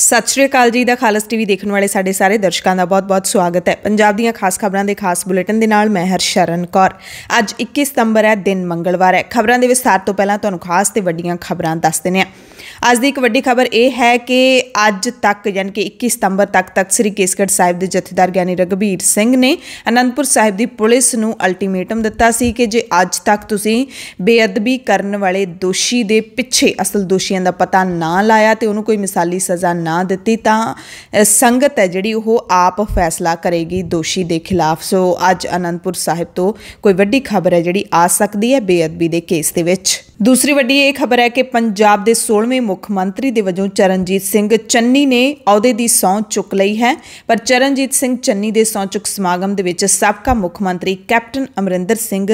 ਸਤਿ ਸ਼੍ਰੀ ਅਕਾਲ ਜੀ ਦਾ ਖਾਲਸ ਟੀਵੀ ਦੇਖਣ ਵਾਲੇ ਸਾਡੇ ਸਾਰੇ ਦਰਸ਼ਕਾਂ ਦਾ ਬਹੁਤ-ਬਹੁਤ ਸਵਾਗਤ ਹੈ ਪੰਜਾਬ ਦੀਆਂ ਖਾਸ ਖਬਰਾਂ ਦੇ ਖਾਸ ਬੁਲੇਟਿਨ ਦੇ ਨਾਲ ਮੈਂ ਹਰਸ਼ਰਨ ਕੌਰ ਅੱਜ 21 ਸਤੰਬਰ ਹੈ ਦਿਨ ਮੰਗਲਵਾਰ ਹੈ ਖਬਰਾਂ ਦੇ ਵਿਸਥਾਰ ਤੋਂ ਪਹਿਲਾਂ ਤੁਹਾਨੂੰ ਖਾਸ ਤੇ ਵੱਡੀਆਂ ਖਬਰਾਂ ਦੱਸ ਦਿੰਨੇ ਆ ਅੱਜ ਦੀ ਇੱਕ ਵੱਡੀ ਖਬਰ ਇਹ ਹੈ ਕਿ ਅੱਜ ਤੱਕ ਯਾਨੀ ਕਿ 21 ਸਤੰਬਰ ਤੱਕ ਤਖਤ ਸ੍ਰੀ ਕੇਸਗੜ੍ਹ ਸਾਹਿਬ ਦੇ ਜਥੇਦਾਰ ਗਿਆਨੀ ਰਗਬੀਰ ਸਿੰਘ ਨੇ ਅਨੰਦਪੁਰ ਸਾਹਿਬ ਦੀ ਪੁਲਿਸ ਨੂੰ ਅਲਟੀਮੇਟਮ ਦਿੱਤਾ ਸੀ ਕਿ ਜੇ ਅੱਜ ਤੱਕ ਤੁਸੀਂ ਬੇਅਦਬੀ ਕਰਨ ਵਾਲੇ ਦੋਸ਼ੀ ਦੇ ਪਿੱਛੇ ਅਸਲ ਦੋਸ਼ੀਆਂ ਦਾ ਪਤਾ ਨਾ ਲਾਇਆ ਤੇ ਉਹਨੂੰ ਕੋਈ ਮਿਸਾਲੀ ਸਜ਼ਾ ਨਾ ਦਿੱਤੀ ਤਾਂ ਸੰਗਤ ਹੈ ਜਿਹੜੀ ਉਹ ਆਪ ਫੈਸਲਾ ਕਰੇਗੀ ਦੋਸ਼ੀ ਦੇ ਖਿਲਾਫ ਸੋ ਅੱਜ ਅਨੰਦਪੁਰ ਸਾਹਿਬ ਤੋਂ ਕੋਈ ਵੱਡੀ ਖਬਰ ਹੈ ਜਿਹੜੀ ਆ ਸਕਦੀ ਹੈ ਬੇਅਦਬੀ ਦੇ ਕੇਸ ਦੇ ਵਿੱਚ ਦੂਸਰੀ ਵੱਡੀ ਇਹ ਖਬਰ ਹੈ ਕਿ ਪੰਜਾਬ ਦੇ 16ਵੇਂ ਮੁੱਖ ਮੰਤਰੀ ਦੇ ਵਜੋਂ ਚਰਨਜੀਤ ਸਿੰਘ ਚੰਨੀ ਨੇ ਅਹੁਦੇ ਦੀ ਸੌਂ ਚੁੱਕ ਲਈ ਹੈ ਪਰ ਚਰਨਜੀਤ ਸਿੰਘ ਚੰਨੀ ਦੇ ਸੌਂ ਚੁੱਕ ਸਮਾਗਮ ਦੇ ਵਿੱਚ ਸਾਬਕਾ ਮੁੱਖ ਮੰਤਰੀ ਕੈਪਟਨ ਅਮਰਿੰਦਰ ਸਿੰਘ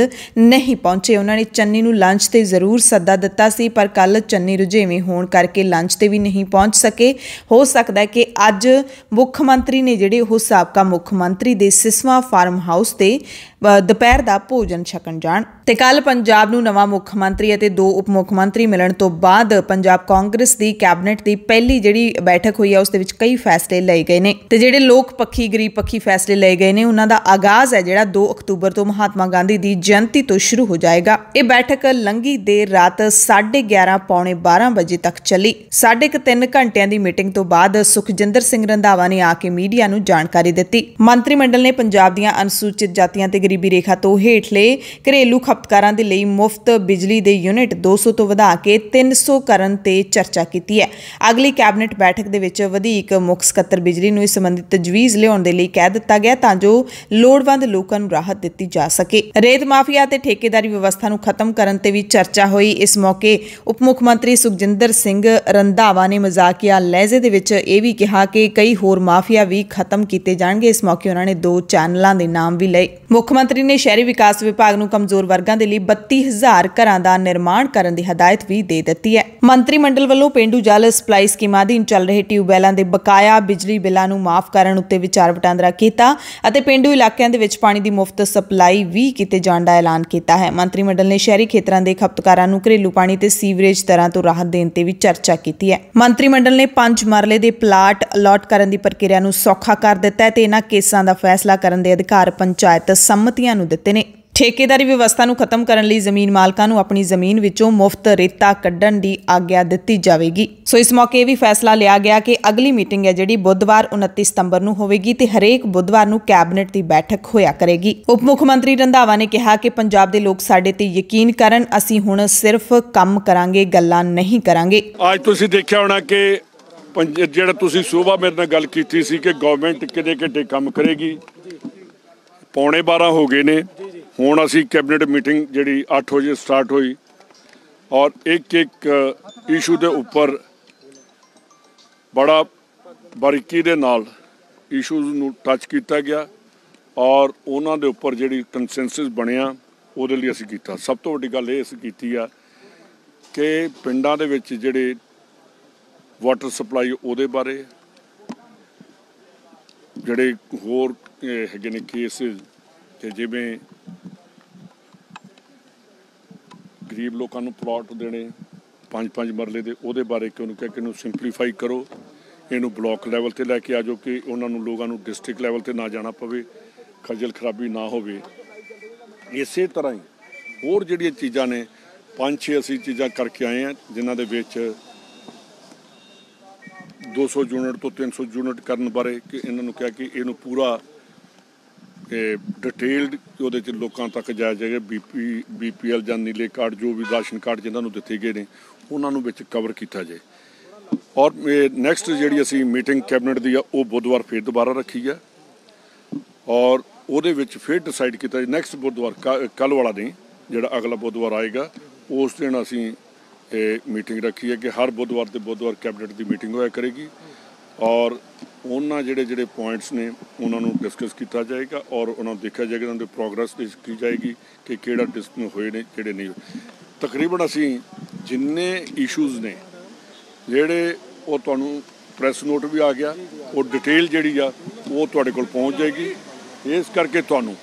ਨਹੀਂ ਪਹੁੰਚੇ ਉਹਨਾਂ ਨੇ ਚੰਨੀ ਨੂੰ ਲੰਚ ਤੇ ਜ਼ਰੂਰ ਸੱਦਾ ਦਿੱਤਾ ਸੀ ਪਰ ਕੱਲ ਚੰਨੀ ਰੁਝੇਵੇਂ ਹੋਣ ਕਰਕੇ ਲੰਚ ਤੇ ਵੀ ਨਹੀਂ ਪਹੁੰਚ ਸਕੇ ਹੋ ਸਕਦਾ ਹੈ ਕਿ ਅੱਜ ਮੁੱਖ ਮੰਤਰੀ ਨੇ ਜਿਹੜੇ ਉਹ ਸਾਬਕਾ ਮੁੱਖ ਮੰਤਰੀ ਦੇ ਸਿਸਵਾ ਫਾਰਮ ਹਾਊਸ ਤੇ ਦੁਪਹਿਰ ਦਾ ਭੋਜਨ ਛਕਣ ਜਾਣ ਤੇ ਕੱਲ ਪੰਜਾਬ ਨੂੰ ਨਵਾਂ ਮੁੱਖ ਮੰਤਰੀ ਅਤੇ ਦੋ ਉਪ ਮੁੱਖ ਮੰਤਰੀ ਮਿਲਣ ਤੋਂ ਬਾਅਦ ਪੰਜਾਬ ਕਾਂਗਰਸ ਦੀ ਕੈਬਨਿਟ ਦੀ ਪਹਿਲੀ ਜਿਹੜੀ ਬੈਠਕ ਹੋਈ ਆ ਉਸ ਦੇ ਵਿੱਚ ਕਈ ਫੈਸਲੇ ਲਏ ਗਏ ਨੇ ਤੇ ਜਿਹੜੇ ਲੋਕ ਪੱਖੀ ਗਰੀਬ ਪੱਖੀ ਫੈਸਲੇ ਲਏ ਗਏ ਨੇ ਉਹਨਾਂ ਦਾ ਆਗਾਜ਼ ਹੈ ਜਿਹੜਾ 2 ਅਕਤੂਬਰ ਤੋਂ ਮਹਾਤਮਾ ਗਾਂਧੀ ਦੀ ਜਯੰਤੀ ਤੋਂ ਸ਼ੁਰੂ ਹੋ ਜਾਏਗਾ ਇਹ ਬੈਠਕ ਲੰਗੀ ਦੇਰ ਰਾਤ 11:30 ਪੌਣੇ 12 ਵਜੇ ਤੱਕ ਚੱਲੀ 3.5 ਘੰਟਿਆਂ ਦੀ ਮੀਟਿੰਗ ਤੋਂ ਬਾਅਦ ਸੁਖਜਿੰਦਰ ਸਿੰਘ ਰੰਧਾਵਾ ਨੇ ਆ ਕੇ ਮੀਡੀਆ ਨੂੰ ਜਾਣਕਾਰੀ ਦਿੱਤੀ ਮੰਤਰੀ ਮੰਡਲ ਨੇ ਪੰਜਾਬ ਦੀਆਂ ਅਨੁਸੂਚਿਤ ਜਾਤੀਆਂ ਤੇ ਗਰੀਬੀ ਰੇਖਾ ਤੋਂ ਹੇਠਲੇ ਘਰੇਲੂ ਖਪਤਕਾਰਾਂ ਦੇ ਲਈ ਮੁਫਤ ਬਿਜਲੀ ਦੇ ਯੂਨਿਟ 200 ਤੋਂ ਵਧਾ ਕੇ 300 ਕਰਨ ਤੇ ਚਰਚਾ ਕੀਤੀ ਹੈ ਅਗਲੀ ਕੈਬਨਿਟ ਬੈਠਕ ਦੇ ਵਿੱਚ ਵਧੇਕ ਮੁੱਖ ਸਕੱਤਰ ਬਿਜਲੀ ਨੂੰ ਇਸ ਸੰਬੰਧੀ ਤਜਵੀਜ਼ ਲਿਆਉਣ ਦੇ ਲਈ ਕਹਿ ਦਿੱਤਾ ਗਿਆ ਤਾਂ ਜੋ ਲੋੜਵੰਦ ਲੋਕਾਂ ਨੂੰ ਰਾਹਤ ਦਿੱਤੀ ਜਾ ਸਕੇ ਰੇਤ ਮਾਫੀਆ ਤੇ ਠੇਕੇਦਾਰੀ ਵਿਵਸਥਾ ਨੂੰ ਖਤਮ ਕਰਨ ਤੇ ਵੀ ਚਰਚਾ ਹੋਈ ਇਸ ਮੌਕੇ ਉਪ ਮੁੱਖ ਮੰਤਰੀ ਸੁਖਜਿੰਦਰ ਸਿੰਘ ਰੰਧਾਵਾ ਨੇ ਮਜ਼ਾਕੀਆ ਲਹਿਜ਼ੇ ਦੇ ਵਿੱਚ ਇਹ ਵੀ ਕਿਹਾ ਕਿ ਕਈ ਹੋਰ ਮਾਫੀਆ ਵੀ ਖਤਮ ਕੀਤੇ ਜਾਣਗੇ ਇਸ ਮੌਕੇ ਉਹਨਾਂ ਨੇ ਦੋ ਚੈਨਲਾਂ ਦੇ ਨਾਮ ਵੀ ਲਏ ਮੁੱਖ ਮੰਤਰੀ ਨੇ ਸ਼ਹਿਰੀ ਵਿਕਾਸ ਵਿਭਾਗ ਨੂੰ ਕਮਜ਼ੋਰ ਵਰਗਾਂ ਦੇ ਲਈ 32000 ਘਰਾਂ ਦਾ ਨਿਰਮਾਣ ਕਰਨ ਦੀ ਹਦਾਇਤ ਵੀ ਦੇ ਦਿੱਤੀ ਹੈ ਮੰਤਰੀ ਮੰਡਲ ਕੇਂਦਲ ਵੱਲੋਂ ਪਿੰਡੂ ਜਲ ਸਪਲਾਈ ਸਕੀਮ ਅਧੀਨ ਚੱਲ ਰਹੇ ਟਿਊਬਵੈਲਾਂ ਦੇ ਬਕਾਇਆ ਬਿਜਲੀ ਬਿੱਲਾਂ ਨੂੰ ਮਾਫ ਕਰਨ ਉੱਤੇ ਵਿਚਾਰ ਵਟਾਂਦਰਾ ਕੀਤਾ ਅਤੇ ਪਿੰਡੂ ਇਲਾਕਿਆਂ ਦੇ ਵਿੱਚ ਪਾਣੀ ਦੀ ਮੁਫਤ ਸਪਲਾਈ ਵੀ ਕੀਤੇ ਜਾਣ ਦਾ ਐਲਾਨ ਕੀਤਾ ਹੈ ਮੰਤਰੀ ਮੰਡਲ ਨੇ ਸ਼ਹਿਰੀ ਖੇਤਰਾਂ ਦੇ ਖਪਤਕਾਰਾਂ ਨੂੰ ਘਰੇਲੂ ਪਾਣੀ ਤੇ ਸੀਵਰੇਜ ਤਰ੍ਹਾਂ ਤੋਂ ਰਾਹਤ ਦੇਣ ਤੇ ਵੀ ਚਰਚਾ ਕੀਤੀ ਹੈ ਮੰਤਰੀ ਮੰਡਲ ਨੇ ਪੰਜ ਮਰਲੇ ਦੇ ਪਲਾਟ ਅਲਾਟ ਕਰਨ ਦੀ ਪ੍ਰਕਿਰਿਆ ਨੂੰ ਸੌਖਾ ਕਰ ਦਿੱਤਾ ਹੈ ਤੇ ਇਹਨਾਂ ਕੇਸਾਂ ਦਾ ਫੈਸਲਾ ਕਰਨ ਦੇ ਅਧਿਕਾਰ ਪੰਚਾਇਤ ਸੰਮਤੀਆਂ ਨੂੰ ਦਿੱਤੇ ਨੇ ਠੇਕੇਦਾਰੀ ਵਿਵਸਥਾ ਨੂੰ ਖਤਮ ਕਰਨ ਲਈ ਜ਼ਮੀਨ ਮਾਲਕਾਂ ਨੂੰ ਆਪਣੀ ਜ਼ਮੀਨ ਵਿੱਚੋਂ ਮੁਫਤ ਰੇਤਾ ਕੱਢਣ ਦੀ ਆਗਿਆ ਦਿੱਤੀ ਜਾਵੇਗੀ ਸੋ ਇਸ ਮੌਕੇ ਇਹ ਵੀ ਫੈਸਲਾ ਲਿਆ ਗਿਆ ਕਿ ਅਗਲੀ ਮੀਟਿੰਗ ਹੈ ਜਿਹੜੀ ਬੁੱਧਵਾਰ 29 ਸਤੰਬਰ ਨੂੰ ਹੋਵੇਗੀ ਤੇ ਹਰੇਕ ਬੁੱਧਵਾਰ ਨੂੰ ਕੈਬਨਿਟ ਦੀ ਬੈਠਕ ਹੋਇਆ ਕਰੇਗੀ ਉਪ ਮੁੱਖ ਮੰਤਰੀ ਰੰਧਾਵਾ ਨੇ ਕਿਹਾ ਕਿ ਪੰਜਾਬ ਦੇ ਲੋਕ ਸਾਡੇ ਤੇ ਯਕੀਨ ਕਰਨ ਅਸੀਂ ਹੁਣ ਸਿਰਫ ਕੰਮ ਕਰਾਂਗੇ ਗੱਲਾਂ ਨਹੀਂ ਕਰਾਂਗੇ ਅੱਜ ਤੁਸੀਂ ਦੇਖਿਆ ਹੋਣਾ ਕਿ ਜਿਹੜਾ ਤੁਸੀਂ ਸੂਬਾ ਮੇਰੇ ਨਾਲ ਗੱਲ ਕੀਤੀ ਸੀ ਕਿ ਗਵਰਨਮੈਂਟ ਕਿਤੇ ਕਿਤੇ ਕੰਮ ਕਰੇਗੀ ਪੌਣੇ 12 ਹੋ ਗਏ ਨੇ ਹੁਣ ਅਸੀਂ ਕੈਬਨਿਟ ਮੀਟਿੰਗ ਜਿਹੜੀ 8 ਵਜੇ ਸਟਾਰਟ ਹੋਈ ਔਰ ਇੱਕ ਇੱਕ ਇਸ਼ੂ ਦੇ ਉੱਪਰ ਬੜਾ ਬਰੀਕੀ ਦੇ ਨਾਲ ਇਸ਼ੂਜ਼ ਨੂੰ ਟੱਚ ਕੀਤਾ ਗਿਆ ਔਰ ਉਹਨਾਂ ਦੇ ਉੱਪਰ ਜਿਹੜੀ ਕੰਸੈਂਸਸ ਬਣਿਆ ਉਹਦੇ ਲਈ ਅਸੀਂ ਕੀਤਾ ਸਭ ਤੋਂ ਵੱਡੀ ਗੱਲ ਇਹ ਅਸੀਂ ਕੀਤੀ ਆ ਕਿ ਪਿੰਡਾਂ ਦੇ ਵਿੱਚ ਜਿਹੜੇ ਵਾਟਰ ਸਪਲਾਈ ਉਹਦੇ ਬਾਰੇ ਜਿਹੜੇ ਹੋਰ ਹੈਗੇ ਨੇ ਕੇਸਿਸ ਕਿ ਜਿਵੇਂ ਗਰੀਬ ਲੋਕਾਂ ਨੂੰ ਪਲਾਟ ਦੇਣੇ ਪੰਜ ਪੰਜ ਮਰਲੇ ਦੇ ਉਹਦੇ ਬਾਰੇ ਕਿ ਉਹਨੂੰ ਕਹਿ ਕਿ ਇਹਨੂੰ ਸਿੰਪਲੀਫਾਈ ਕਰੋ ਇਹਨੂੰ ਬਲਾਕ ਲੈਵਲ ਤੇ ਲੈ ਕੇ ਆਜੋ ਕਿ ਉਹਨਾਂ ਨੂੰ ਲੋਕਾਂ ਨੂੰ ਡਿਸਟ੍ਰਿਕਟ ਲੈਵਲ ਤੇ ਨਾ ਜਾਣਾ ਪਵੇ ਖਜਲ ਖਰਾਬੀ ਨਾ ਹੋਵੇ ਇਸੇ ਤਰ੍ਹਾਂ ਹੀ ਹੋਰ ਜਿਹੜੀਆਂ ਚੀਜ਼ਾਂ ਨੇ ਪੰਜ ਛੇ ਅਸੀਂ ਚੀਜ਼ਾਂ ਕਰਕੇ ਆਏ ਆ ਜਿਨ੍ਹਾਂ ਦੇ ਵਿੱਚ 200 ਯੂਨਿਟ ਤੋਂ 300 ਯੂਨਿਟ ਕਰਨ ਬਾਰੇ ਕਿ ਇਹਨਾਂ ਨੂੰ ਕਿਹਾ ਕਿ ਇਹਨੂੰ ਪੂਰਾ ਕਿ ਡਿਟੇਲਡ ਉਹਦੇ ਚ ਲੋਕਾਂ ਤੱਕ ਜਾਇਆ ਜਾਏਗਾ ਬੀਪੀ ਬੀਪੀਐਲ ਜਾਂ ਨੀਲੇ ਕਾਰਡ ਜੋ ਵੀ ਰਾਸ਼ਨ ਕਾਰਡ ਜਿਨ੍ਹਾਂ ਨੂੰ ਦਿੱਤੇ ਗਏ ਨੇ ਉਹਨਾਂ ਨੂੰ ਵਿੱਚ ਕਵਰ ਕੀਤਾ ਜਾਏ ਔਰ ਨੈਕਸਟ ਜਿਹੜੀ ਅਸੀਂ ਮੀਟਿੰਗ ਕੈਬਨਿਟ ਦੀ ਆ ਉਹ ਬੁੱਧਵਾਰ ਫੇਰ ਦੁਬਾਰਾ ਰੱਖੀ ਆ ਔਰ ਉਹਦੇ ਵਿੱਚ ਫੇਰ ਡਿਸਾਈਡ ਕੀਤਾ ਜੀ ਨੈਕਸਟ ਬੁੱਧਵਾਰ ਕੱਲ ਵਾਲਾ ਨਹੀਂ ਜਿਹੜਾ ਅਗਲਾ ਬੁੱਧਵਾਰ ਆਏਗਾ ਉਸ ਦਿਨ ਅਸੀਂ ਇਹ ਮੀਟਿੰਗ ਰੱਖੀ ਹੈ ਕਿ ਹਰ ਬੁੱਧਵਾਰ ਤੇ ਬੁੱਧਵਾਰ ਕੈਬਨਿਟ ਦੀ ਮੀਟਿੰਗ ਹੋਇਆ ਕਰੇਗੀ ਔਰ ਉਹਨਾਂ ਜਿਹੜੇ ਜਿਹੜੇ ਪੁਆਇੰਟਸ ਨੇ ਉਹਨਾਂ ਨੂੰ ਡਿਸਕਸ ਕੀਤਾ ਜਾਏਗਾ ਔਰ ਉਹਨਾਂ ਨੂੰ ਦੇਖਿਆ ਜਾਏਗਾ ਉਹਨਾਂ ਦੇ ਪ੍ਰੋਗਰੈਸ ਦੇਖੀ ਜਾਏਗੀ ਕਿ ਕਿਹੜਾ ਡਿਸਕਸ ਹੋਏ ਨੇ ਕਿਹੜੇ ਨਹੀਂ ਤਕਰੀਬਨ ਅਸੀਂ ਜਿੰਨੇ ਇਸ਼ੂਜ਼ ਨੇ ਜਿਹੜੇ ਉਹ ਤੁਹਾਨੂੰ ਪ੍ਰੈਸ ਨੋਟ ਵੀ ਆ ਗਿਆ ਉਹ ਡਿਟੇਲ ਜਿਹੜੀ ਆ ਉਹ ਤੁਹਾਡੇ ਕੋਲ ਪਹੁੰਚ ਜਾਏਗੀ ਇਸ ਕਰਕੇ ਤੁਹਾਨੂੰ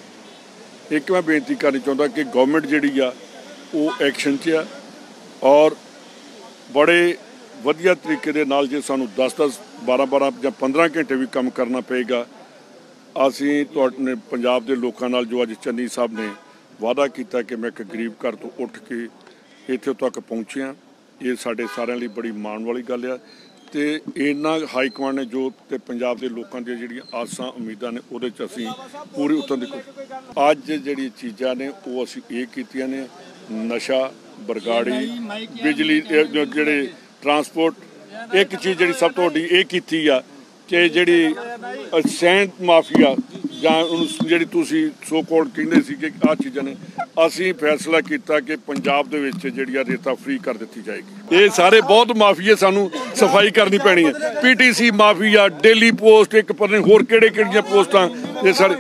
ਇੱਕ ਮੈਂ ਬੇਨਤੀ ਕਰਨੀ ਚਾਹੁੰਦਾ ਕਿ ਗਵਰਨਮੈਂਟ ਜਿਹੜੀ ਆ ਉਹ ਐਕਸ਼ਨ 'ਚ ਆ ਔਰ ਬੜੇ ਵਧੀਆ ਤਰੀਕੇ ਦੇ ਨਾਲ ਜੇ ਸਾਨੂੰ 10-10 12-12 ਜਾਂ 15 ਘੰਟੇ ਵੀ ਕੰਮ ਕਰਨਾ ਪਏਗਾ ਅਸੀਂ ਤੁਹਾਡੇ ਪੰਜਾਬ ਦੇ ਲੋਕਾਂ ਨਾਲ ਜੋ ਅੱਜ ਚੰਨੀ ਸਾਹਿਬ ਨੇ ਵਾਅਦਾ ਕੀਤਾ ਕਿ ਮੈਂ ਇੱਕ ਗਰੀਬ ਘਰ ਤੋਂ ਉੱਠ ਕੇ ਇੱਥੇ ਤੱਕ ਪਹੁੰਚਿਆ ਇਹ ਸਾਡੇ ਸਾਰਿਆਂ ਲਈ ਬੜੀ ਮਾਣ ਵਾਲੀ ਗੱਲ ਆ ਤੇ ਇੰਨਾ ਹਾਈ ਕਮਾਂਡ ਨੇ ਜੋ ਤੇ ਪੰਜਾਬ ਦੇ ਲੋਕਾਂ ਦੀਆਂ ਜਿਹੜੀਆਂ ਆਸਾਂ ਉਮੀਦਾਂ ਨੇ ਉਹਦੇ 'ਚ ਅਸੀਂ ਪੂਰੀ ਉਤਰਨ ਦੀ ਅੱਜ ਜਿਹੜੀ ਚੀਜ਼ਾਂ ਨੇ ਉਹ ਅਸੀਂ ਇਹ ਕੀਤੀਆਂ ਨੇ ਨਸ਼ਾ ਬਰਗਾੜੀ ਬਿਜਲੀ ਜਿਹੜੇ ਟਰਾਂਸਪੋਰਟ ਇੱਕ ਚੀਜ਼ ਜਿਹੜੀ ਸਭ ਤੋਂ ਵੱਡੀ ਇਹ ਕੀਤੀ ਆ ਕਿ ਜਿਹੜੀ ਸੈਂਟ ਮਾਫੀਆ ਜਾਂ ਉਹਨੂੰ ਜਿਹੜੀ ਤੁਸੀਂ ਸੋ ਕੋਲ ਕਹਿੰਦੇ ਸੀ ਕਿ ਆ ਚੀਜ਼ਾਂ ਨੇ ਅਸੀਂ ਫੈਸਲਾ ਕੀਤਾ ਕਿ ਪੰਜਾਬ ਦੇ ਵਿੱਚ ਜਿਹੜੀ ਆ ਰੇਤਾ ਫ੍ਰੀ ਕਰ ਦਿੱਤੀ ਜਾਏਗੀ ਇਹ ਸਾਰੇ ਬਹੁਤ ਮਾਫੀਏ ਸਾਨੂੰ ਸਫਾਈ ਕਰਨੀ ਪੈਣੀ ਹੈ ਪੀਟੀਸੀ ਮਾਫੀਆ ਡੇਲੀ ਪੋਸਟ ਇੱਕ ਪਰ ਹੋਰ ਕਿਹੜੇ ਕਿਹੜੀਆਂ ਪੋਸਟਾਂ ਇਹ ਸਾਰੇ